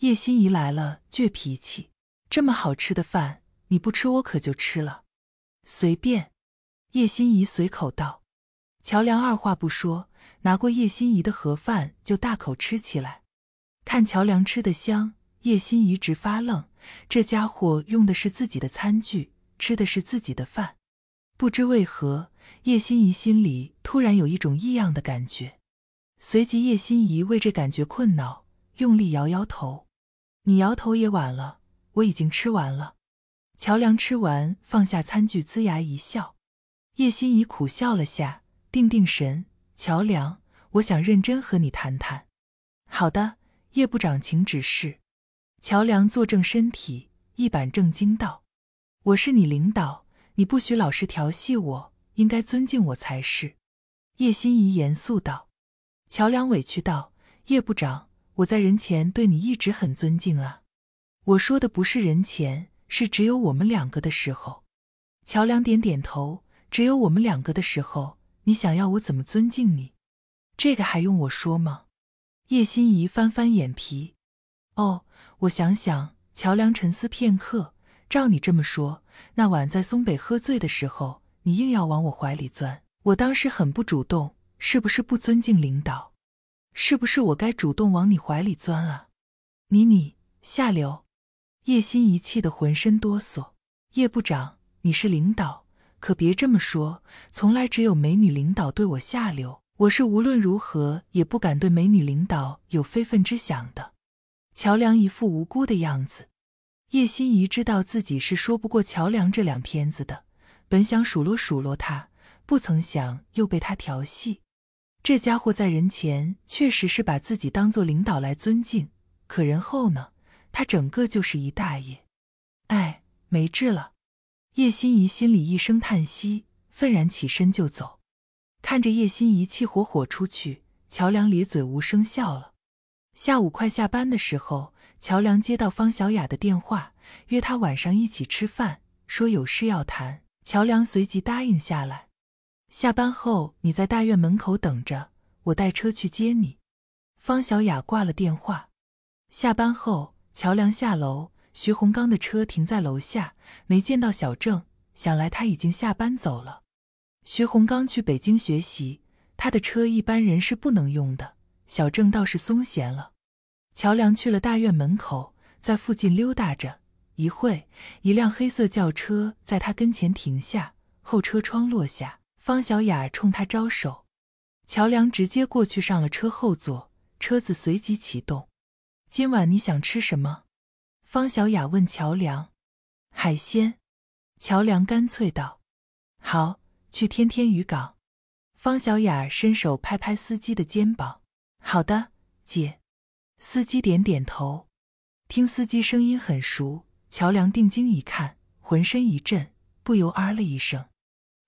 叶心怡来了倔脾气，这么好吃的饭你不吃，我可就吃了。随便。叶心怡随口道。乔梁二话不说，拿过叶心怡的盒饭就大口吃起来。看乔梁吃的香，叶心怡直发愣。这家伙用的是自己的餐具，吃的是自己的饭。不知为何，叶心怡心里突然有一种异样的感觉。随即，叶心怡为这感觉困扰，用力摇摇头。你摇头也晚了，我已经吃完了。乔梁吃完，放下餐具，龇牙一笑。叶心怡苦笑了下。定定神，乔梁，我想认真和你谈谈。好的，叶部长，请指示。乔梁坐正身体，一板正经道：“我是你领导，你不许老是调戏我，应该尊敬我才是。”叶心怡严肃道。乔梁委屈道：“叶部长，我在人前对你一直很尊敬啊。我说的不是人前，是只有我们两个的时候。”乔梁点点头：“只有我们两个的时候。”你想要我怎么尊敬你？这个还用我说吗？叶心怡翻翻眼皮。哦，我想想。乔梁沉思片刻。照你这么说，那晚在松北喝醉的时候，你硬要往我怀里钻，我当时很不主动，是不是不尊敬领导？是不是我该主动往你怀里钻啊？你你下流！叶心怡气得浑身哆嗦。叶部长，你是领导。可别这么说，从来只有美女领导对我下流，我是无论如何也不敢对美女领导有非分之想的。乔梁一副无辜的样子，叶心怡知道自己是说不过乔梁这两片子的，本想数落数落他，不曾想又被他调戏。这家伙在人前确实是把自己当做领导来尊敬，可人后呢，他整个就是一大爷，哎，没治了。叶心怡心里一声叹息，愤然起身就走。看着叶心怡气火火出去，乔梁咧嘴无声笑了。下午快下班的时候，乔梁接到方小雅的电话，约她晚上一起吃饭，说有事要谈。乔梁随即答应下来。下班后你在大院门口等着，我带车去接你。方小雅挂了电话。下班后，乔梁下楼。徐洪刚的车停在楼下，没见到小郑，想来他已经下班走了。徐洪刚去北京学习，他的车一般人是不能用的。小郑倒是松闲了。乔梁去了大院门口，在附近溜达着。一会一辆黑色轿车在他跟前停下，后车窗落下，方小雅冲他招手。乔梁直接过去上了车后座，车子随即启动。今晚你想吃什么？方小雅问乔梁：“海鲜。”乔梁干脆道：“好，去天天渔港。”方小雅伸手拍拍司机的肩膀：“好的，姐。”司机点点头。听司机声音很熟，乔梁定睛一看，浑身一震，不由啊了一声：“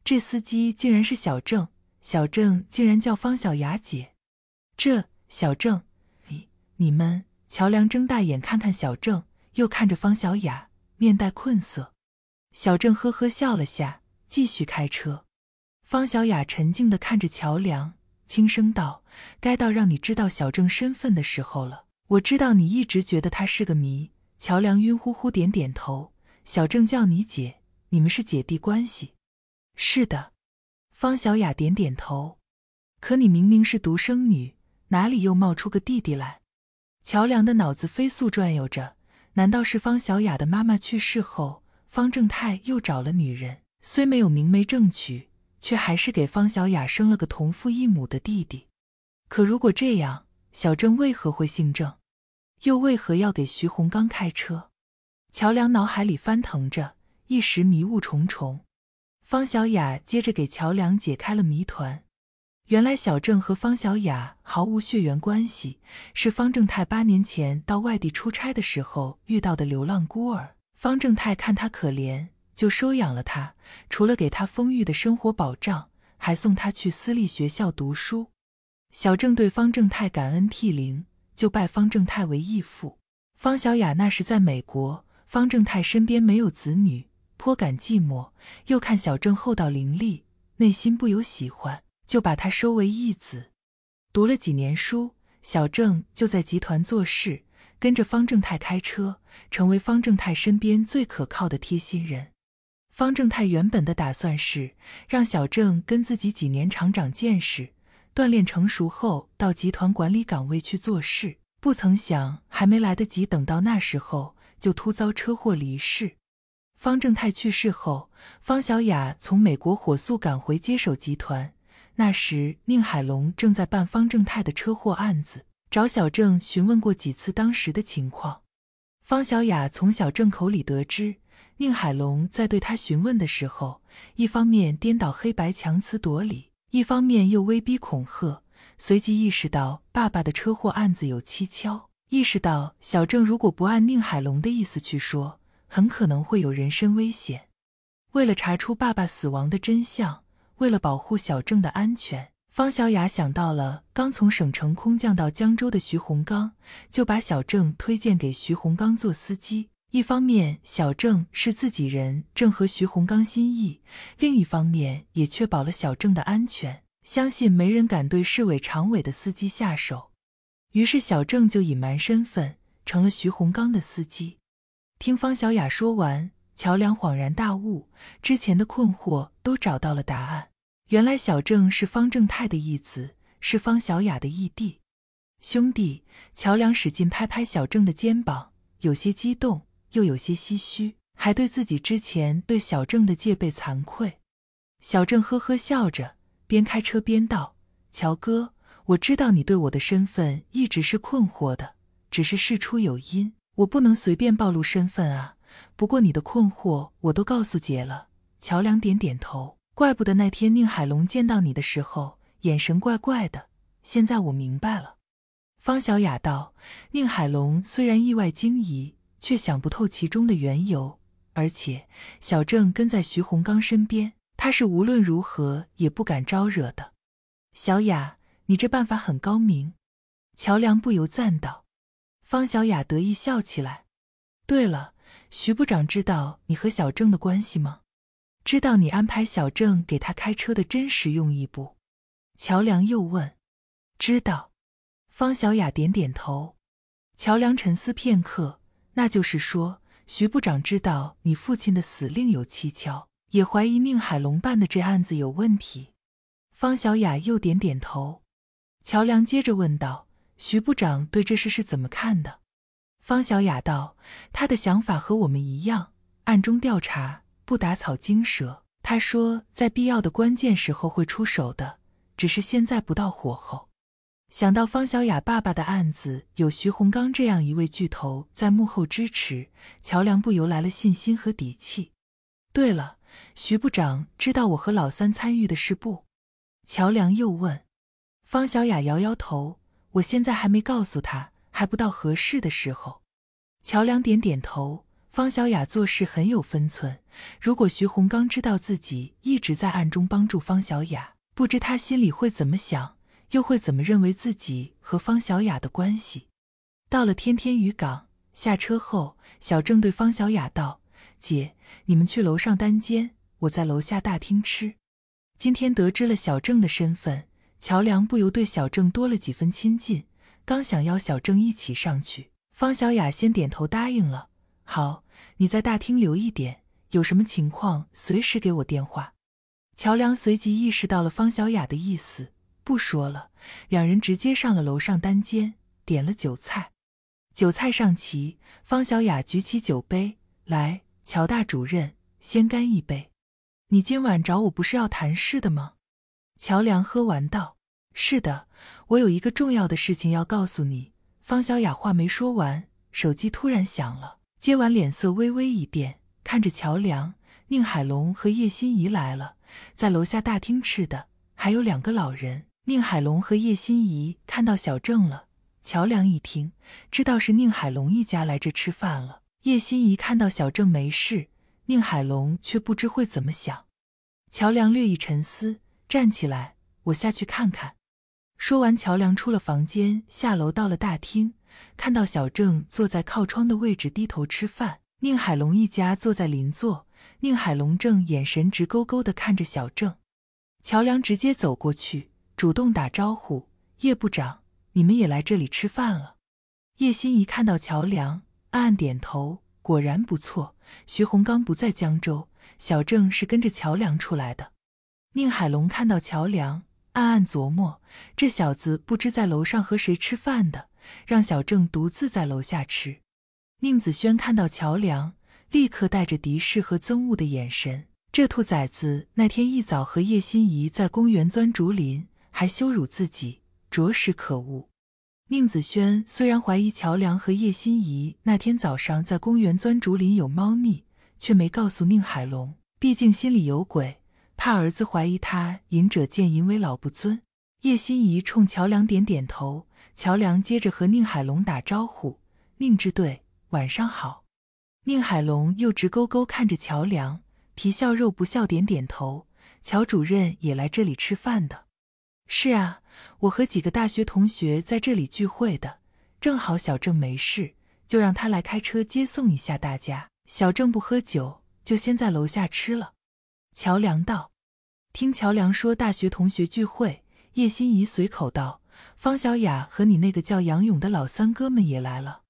这司机竟然是小郑，小郑竟然叫方小雅姐，这小郑，你你们？”乔梁睁大眼看看小郑。又看着方小雅，面带困色，小郑呵呵笑了下，继续开车。方小雅沉静的看着乔梁，轻声道：“该到让你知道小郑身份的时候了。”我知道你一直觉得他是个谜。乔梁晕乎乎点点头：“小郑叫你姐，你们是姐弟关系。”“是的。”方小雅点点头。“可你明明是独生女，哪里又冒出个弟弟来？”乔梁的脑子飞速转悠着。难道是方小雅的妈妈去世后，方正泰又找了女人？虽没有明媒正娶，却还是给方小雅生了个同父异母的弟弟。可如果这样，小郑为何会姓郑？又为何要给徐洪刚开车？乔梁脑海里翻腾着，一时迷雾重重。方小雅接着给乔梁解开了谜团。原来小郑和方小雅毫无血缘关系，是方正泰八年前到外地出差的时候遇到的流浪孤儿。方正泰看他可怜，就收养了他，除了给他丰裕的生活保障，还送他去私立学校读书。小郑对方正泰感恩涕零，就拜方正泰为义父。方小雅那时在美国，方正泰身边没有子女，颇感寂寞，又看小郑厚道伶俐，内心不由喜欢。就把他收为义子，读了几年书，小郑就在集团做事，跟着方正泰开车，成为方正泰身边最可靠的贴心人。方正泰原本的打算是让小郑跟自己几年长长见识，锻炼成熟后到集团管理岗位去做事。不曾想，还没来得及等到那时候，就突遭车祸离世。方正泰去世后，方小雅从美国火速赶回接手集团。那时，宁海龙正在办方正泰的车祸案子，找小郑询问过几次当时的情况。方小雅从小郑口里得知，宁海龙在对他询问的时候，一方面颠倒黑白、强词夺理，一方面又威逼恐吓。随即意识到爸爸的车祸案子有蹊跷，意识到小郑如果不按宁海龙的意思去说，很可能会有人身危险。为了查出爸爸死亡的真相。为了保护小郑的安全，方小雅想到了刚从省城空降到江州的徐洪刚，就把小郑推荐给徐洪刚做司机。一方面，小郑是自己人，正合徐洪刚心意；另一方面，也确保了小郑的安全，相信没人敢对市委常委的司机下手。于是，小郑就隐瞒身份，成了徐洪刚的司机。听方小雅说完。乔梁恍然大悟，之前的困惑都找到了答案。原来小郑是方正泰的义子，是方小雅的义弟。兄弟，乔梁使劲拍拍小郑的肩膀，有些激动，又有些唏嘘，还对自己之前对小郑的戒备惭愧。小郑呵呵笑着，边开车边道：“乔哥，我知道你对我的身份一直是困惑的，只是事出有因，我不能随便暴露身份啊。”不过你的困惑我都告诉姐了。乔梁点点头，怪不得那天宁海龙见到你的时候眼神怪怪的，现在我明白了。方小雅道：“宁海龙虽然意外惊疑，却想不透其中的缘由。而且小郑跟在徐洪刚身边，他是无论如何也不敢招惹的。”小雅，你这办法很高明。乔梁不由赞道。方小雅得意笑起来。对了。徐部长知道你和小郑的关系吗？知道你安排小郑给他开车的真实用意不？乔梁又问。知道。方小雅点点头。乔梁沉思片刻，那就是说，徐部长知道你父亲的死另有蹊跷，也怀疑宁海龙办的这案子有问题。方小雅又点点头。乔梁接着问道：“徐部长对这事是怎么看的？”方小雅道：“他的想法和我们一样，暗中调查，不打草惊蛇。他说，在必要的关键时候会出手的，只是现在不到火候。”想到方小雅爸爸的案子有徐洪刚这样一位巨头在幕后支持，乔梁不由来了信心和底气。对了，徐部长知道我和老三参与的事不？乔梁又问。方小雅摇摇头：“我现在还没告诉他。”还不到合适的时候，乔梁点点头。方小雅做事很有分寸。如果徐洪刚知道自己一直在暗中帮助方小雅，不知他心里会怎么想，又会怎么认为自己和方小雅的关系？到了天天渔港，下车后，小郑对方小雅道：“姐，你们去楼上单间，我在楼下大厅吃。”今天得知了小郑的身份，乔梁不由对小郑多了几分亲近。刚想邀小郑一起上去，方小雅先点头答应了。好，你在大厅留一点，有什么情况随时给我电话。乔梁随即意识到了方小雅的意思，不说了。两人直接上了楼上单间，点了酒菜。酒菜上齐，方小雅举起酒杯，来，乔大主任，先干一杯。你今晚找我不是要谈事的吗？乔梁喝完道：“是的。”我有一个重要的事情要告诉你。方小雅话没说完，手机突然响了，接完脸色微微一变，看着乔梁、宁海龙和叶心怡来了，在楼下大厅吃的，还有两个老人。宁海龙和叶心怡看到小郑了，乔梁一听，知道是宁海龙一家来这吃饭了。叶心怡看到小郑没事，宁海龙却不知会怎么想。乔梁略一沉思，站起来：“我下去看看。”说完，乔梁出了房间，下楼到了大厅，看到小郑坐在靠窗的位置低头吃饭，宁海龙一家坐在邻座，宁海龙正眼神直勾勾地看着小郑。乔梁直接走过去，主动打招呼：“叶部长，你们也来这里吃饭了。”叶心一看到乔梁，暗暗点头，果然不错。徐洪刚不在江州，小郑是跟着乔梁出来的。宁海龙看到乔梁。暗暗琢磨，这小子不知在楼上和谁吃饭的，让小郑独自在楼下吃。宁子轩看到乔梁，立刻带着敌视和憎恶的眼神。这兔崽子那天一早和叶心怡在公园钻竹林，还羞辱自己，着实可恶。宁子轩虽然怀疑乔梁和叶心怡那天早上在公园钻竹林有猫腻，却没告诉宁海龙，毕竟心里有鬼。怕儿子怀疑他，隐者见淫为老不尊。叶心怡冲乔梁点点头，乔梁接着和宁海龙打招呼：“宁支队，晚上好。”宁海龙又直勾勾看着乔梁，皮笑肉不笑，点点头。乔主任也来这里吃饭的，是啊，我和几个大学同学在这里聚会的，正好小郑没事，就让他来开车接送一下大家。小郑不喝酒，就先在楼下吃了。乔梁道：“听乔梁说，大学同学聚会。”叶心怡随口道：“方小雅和你那个叫杨勇的老三哥们也来了。”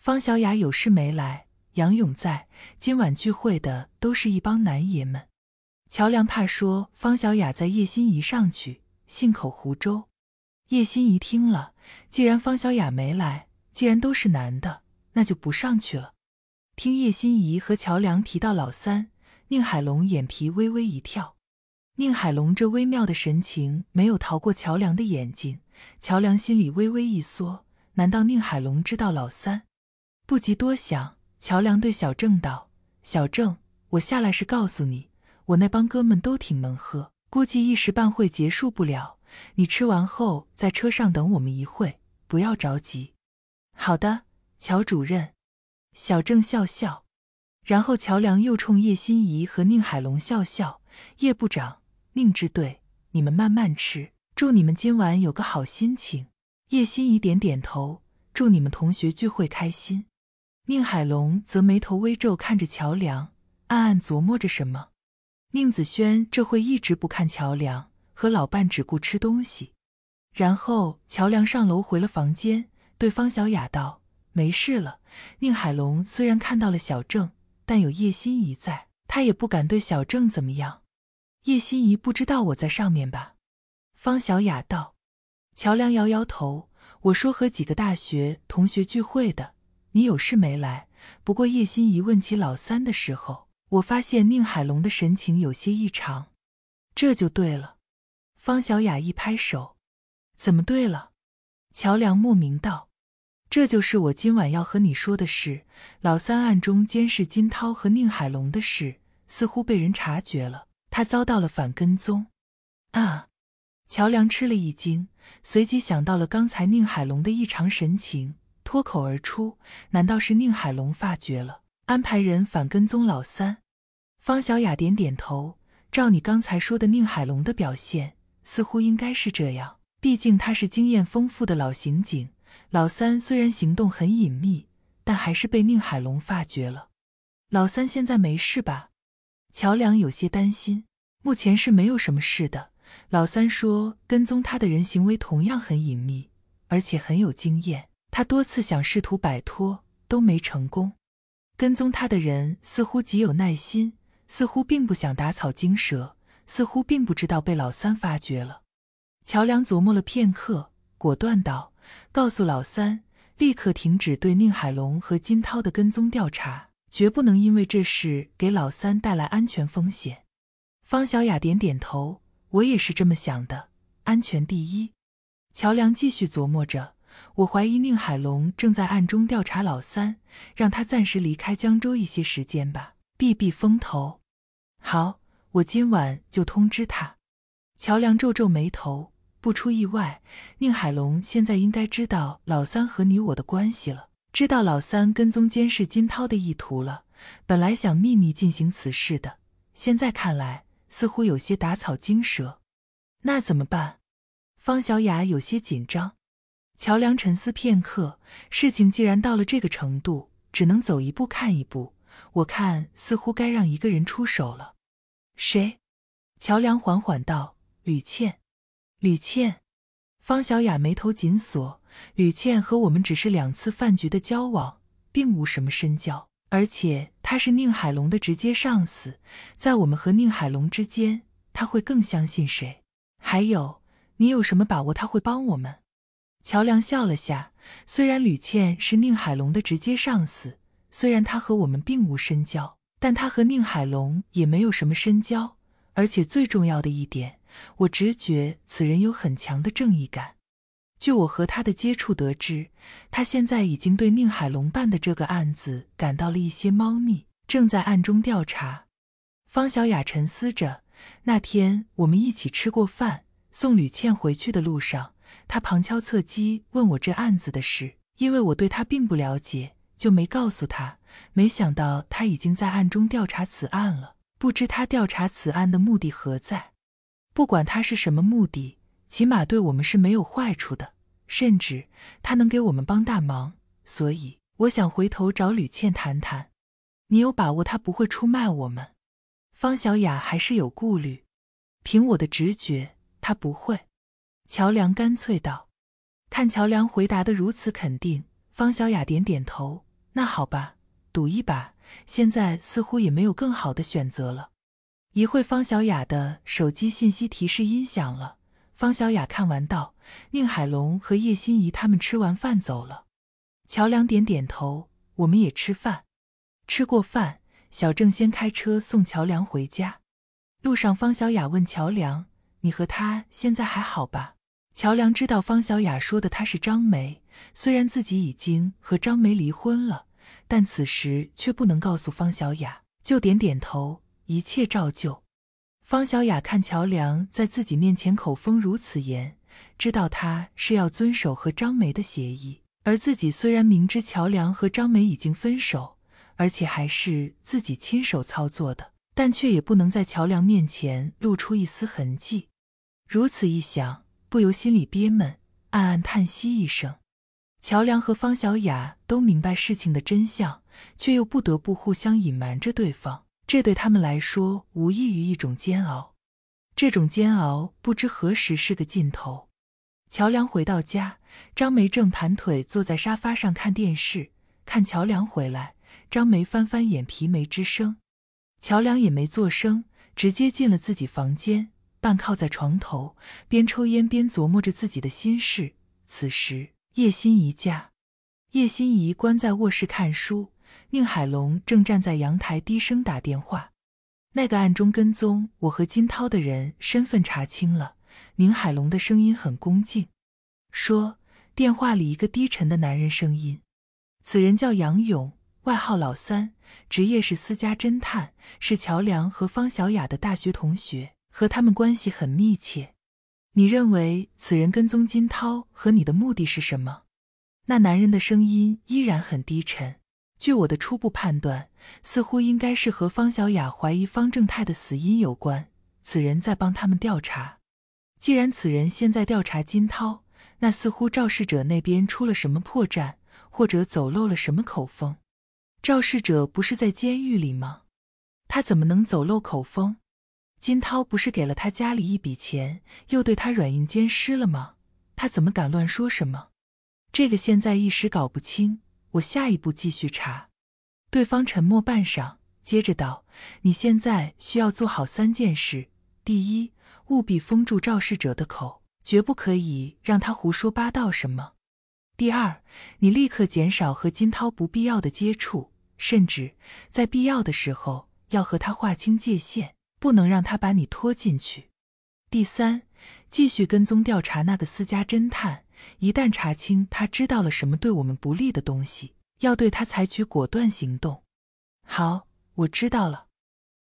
方小雅有事没来，杨勇在。今晚聚会的都是一帮男爷们。乔梁怕说方小雅在，叶心怡上去信口胡诌。叶心怡听了，既然方小雅没来，既然都是男的，那就不上去了。听叶心怡和乔梁提到老三。宁海龙眼皮微微一跳，宁海龙这微妙的神情没有逃过乔梁的眼睛，乔梁心里微微一缩，难道宁海龙知道老三？不及多想，乔梁对小郑道：“小郑，我下来是告诉你，我那帮哥们都挺能喝，估计一时半会结束不了。你吃完后在车上等我们一会，不要着急。”“好的，乔主任。”小郑笑笑。然后，乔梁又冲叶心怡和宁海龙笑笑：“叶部长，宁支队，你们慢慢吃，祝你们今晚有个好心情。”叶心怡点点头：“祝你们同学聚会开心。”宁海龙则眉头微皱，看着乔梁，暗暗琢磨着什么。宁子轩这会一直不看乔梁和老伴，只顾吃东西。然后，乔梁上楼回了房间，对方小雅道：“没事了。”宁海龙虽然看到了小郑。但有叶心怡在，他也不敢对小郑怎么样。叶心怡不知道我在上面吧？方小雅道。乔梁摇摇头。我说和几个大学同学聚会的，你有事没来？不过叶心怡问起老三的时候，我发现宁海龙的神情有些异常。这就对了。方小雅一拍手。怎么对了？乔梁莫名道。这就是我今晚要和你说的事。老三暗中监视金涛和宁海龙的事，似乎被人察觉了，他遭到了反跟踪。啊！乔梁吃了一惊，随即想到了刚才宁海龙的异常神情，脱口而出：“难道是宁海龙发觉了，安排人反跟踪老三？”方小雅点点头：“照你刚才说的，宁海龙的表现，似乎应该是这样。毕竟他是经验丰富的老刑警。”老三虽然行动很隐秘，但还是被宁海龙发觉了。老三现在没事吧？乔梁有些担心。目前是没有什么事的。老三说，跟踪他的人行为同样很隐秘，而且很有经验。他多次想试图摆脱，都没成功。跟踪他的人似乎极有耐心，似乎并不想打草惊蛇，似乎并不知道被老三发觉了。乔梁琢磨了片刻，果断道。告诉老三，立刻停止对宁海龙和金涛的跟踪调查，绝不能因为这事给老三带来安全风险。方小雅点点头，我也是这么想的，安全第一。乔梁继续琢磨着，我怀疑宁海龙正在暗中调查老三，让他暂时离开江州一些时间吧，避避风头。好，我今晚就通知他。乔梁皱皱眉头。不出意外，宁海龙现在应该知道老三和你我的关系了，知道老三跟踪监视金涛的意图了。本来想秘密进行此事的，现在看来似乎有些打草惊蛇。那怎么办？方小雅有些紧张。乔梁沉思片刻，事情既然到了这个程度，只能走一步看一步。我看似乎该让一个人出手了。谁？乔梁缓缓道：“吕倩。”吕倩，方小雅眉头紧锁。吕倩和我们只是两次饭局的交往，并无什么深交。而且她是宁海龙的直接上司，在我们和宁海龙之间，他会更相信谁？还有，你有什么把握他会帮我们？乔梁笑了下。虽然吕倩是宁海龙的直接上司，虽然他和我们并无深交，但他和宁海龙也没有什么深交。而且最重要的一点。我直觉此人有很强的正义感。据我和他的接触得知，他现在已经对宁海龙办的这个案子感到了一些猫腻，正在暗中调查。方小雅沉思着，那天我们一起吃过饭，送吕倩回去的路上，他旁敲侧击问我这案子的事，因为我对他并不了解，就没告诉他。没想到他已经在暗中调查此案了，不知他调查此案的目的何在。不管他是什么目的，起码对我们是没有坏处的，甚至他能给我们帮大忙。所以我想回头找吕倩谈谈。你有把握他不会出卖我们？方小雅还是有顾虑。凭我的直觉，他不会。乔梁干脆道。看乔梁回答的如此肯定，方小雅点点头。那好吧，赌一把。现在似乎也没有更好的选择了。一会，方小雅的手机信息提示音响了。方小雅看完道：“宁海龙和叶欣怡他们吃完饭走了。”乔梁点点头：“我们也吃饭。”吃过饭，小郑先开车送乔梁回家。路上，方小雅问乔梁：“你和他现在还好吧？”乔梁知道方小雅说的她是张梅，虽然自己已经和张梅离婚了，但此时却不能告诉方小雅，就点点头。一切照旧。方小雅看乔梁在自己面前口风如此严，知道他是要遵守和张梅的协议。而自己虽然明知乔梁和张梅已经分手，而且还是自己亲手操作的，但却也不能在乔梁面前露出一丝痕迹。如此一想，不由心里憋闷，暗暗叹息一声。乔梁和方小雅都明白事情的真相，却又不得不互相隐瞒着对方。这对他们来说无异于一种煎熬，这种煎熬不知何时是个尽头。乔梁回到家，张梅正盘腿坐在沙发上看电视，看乔梁回来，张梅翻翻眼皮没吱声，乔梁也没做声，直接进了自己房间，半靠在床头，边抽烟边琢磨着自己的心事。此时，叶心怡家，叶心怡关在卧室看书。宁海龙正站在阳台低声打电话。那个暗中跟踪我和金涛的人身份查清了。宁海龙的声音很恭敬，说：“电话里一个低沉的男人声音，此人叫杨勇，外号老三，职业是私家侦探，是乔梁和方小雅的大学同学，和他们关系很密切。你认为此人跟踪金涛和你的目的是什么？”那男人的声音依然很低沉。据我的初步判断，似乎应该是和方小雅怀疑方正泰的死因有关。此人在帮他们调查。既然此人现在调查金涛，那似乎肇事者那边出了什么破绽，或者走漏了什么口风。肇事者不是在监狱里吗？他怎么能走漏口风？金涛不是给了他家里一笔钱，又对他软硬兼施了吗？他怎么敢乱说什么？这个现在一时搞不清。我下一步继续查，对方沉默半晌，接着道：“你现在需要做好三件事。第一，务必封住肇事者的口，绝不可以让他胡说八道什么。第二，你立刻减少和金涛不必要的接触，甚至在必要的时候要和他划清界限，不能让他把你拖进去。第三，继续跟踪调查那个私家侦探。”一旦查清他知道了什么对我们不利的东西，要对他采取果断行动。好，我知道了。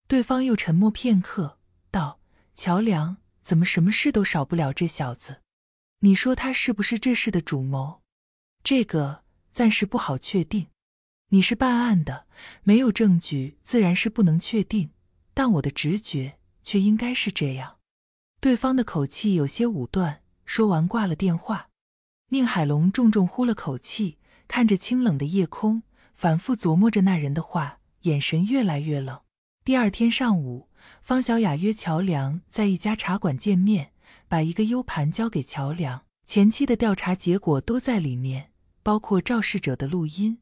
对方又沉默片刻，道：“乔梁，怎么什么事都少不了这小子？你说他是不是这事的主谋？”这个暂时不好确定。你是办案的，没有证据自然是不能确定，但我的直觉却应该是这样。对方的口气有些武断，说完挂了电话。宁海龙重重呼了口气，看着清冷的夜空，反复琢磨着那人的话，眼神越来越冷。第二天上午，方小雅约乔梁在一家茶馆见面，把一个 U 盘交给乔梁，前期的调查结果都在里面，包括肇事者的录音。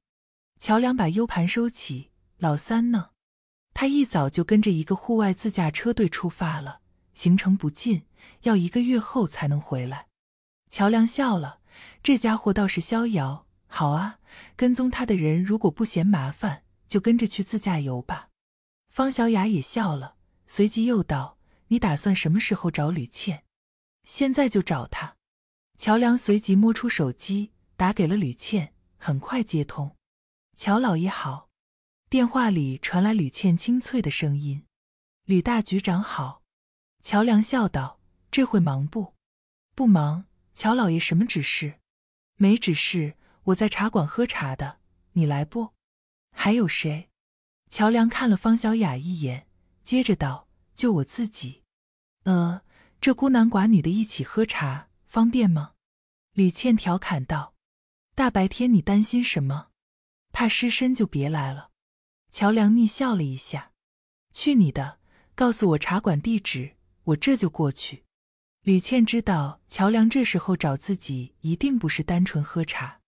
乔梁把 U 盘收起。老三呢？他一早就跟着一个户外自驾车队出发了，行程不近，要一个月后才能回来。乔梁笑了。这家伙倒是逍遥，好啊！跟踪他的人如果不嫌麻烦，就跟着去自驾游吧。方小雅也笑了，随即又道：“你打算什么时候找吕倩？现在就找她。”乔梁随即摸出手机，打给了吕倩，很快接通。“乔老爷好。”电话里传来吕倩清脆的声音。“吕大局长好。”乔梁笑道：“这会忙不？”“不忙。”乔老爷什么指示？没指示，我在茶馆喝茶的。你来不？还有谁？乔梁看了方小雅一眼，接着道：“就我自己。”呃，这孤男寡女的一起喝茶，方便吗？”吕倩调侃道：“大白天你担心什么？怕失身就别来了。”乔梁逆笑了一下：“去你的！告诉我茶馆地址，我这就过去。”吕倩知道乔梁这时候找自己一定不是单纯喝茶。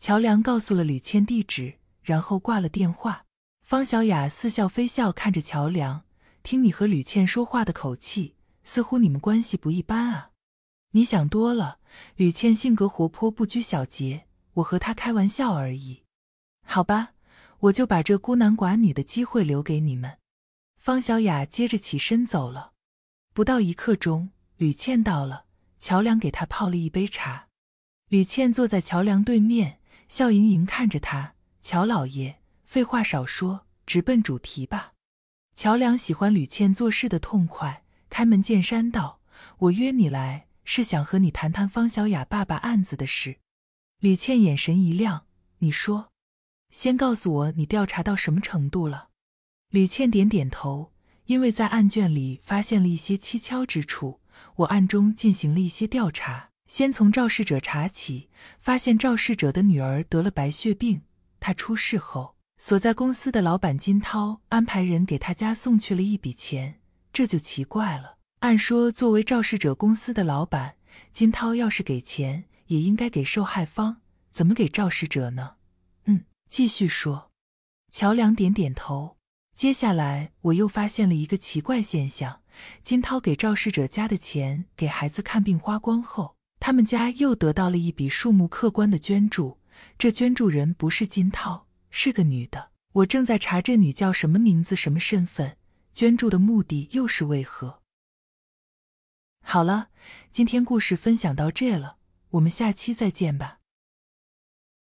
乔梁告诉了吕倩地址，然后挂了电话。方小雅似笑非笑看着乔梁，听你和吕倩说话的口气，似乎你们关系不一般啊？你想多了。吕倩性格活泼，不拘小节，我和她开玩笑而已。好吧，我就把这孤男寡女的机会留给你们。方小雅接着起身走了。不到一刻钟。吕倩到了，乔梁给她泡了一杯茶。吕倩坐在乔梁对面，笑盈盈看着他。乔老爷，废话少说，直奔主题吧。乔梁喜欢吕倩做事的痛快，开门见山道：“我约你来，是想和你谈谈方小雅爸爸案子的事。”吕倩眼神一亮：“你说，先告诉我你调查到什么程度了？”吕倩点点头，因为在案卷里发现了一些蹊跷之处。我暗中进行了一些调查，先从肇事者查起，发现肇事者的女儿得了白血病。她出事后，所在公司的老板金涛安排人给他家送去了一笔钱，这就奇怪了。按说，作为肇事者公司的老板，金涛要是给钱，也应该给受害方，怎么给肇事者呢？嗯，继续说。乔梁点点头。接下来，我又发现了一个奇怪现象。金涛给肇事者家的钱，给孩子看病花光后，他们家又得到了一笔数目客观的捐助。这捐助人不是金涛，是个女的。我正在查这女叫什么名字、什么身份，捐助的目的又是为何。好了，今天故事分享到这了，我们下期再见吧。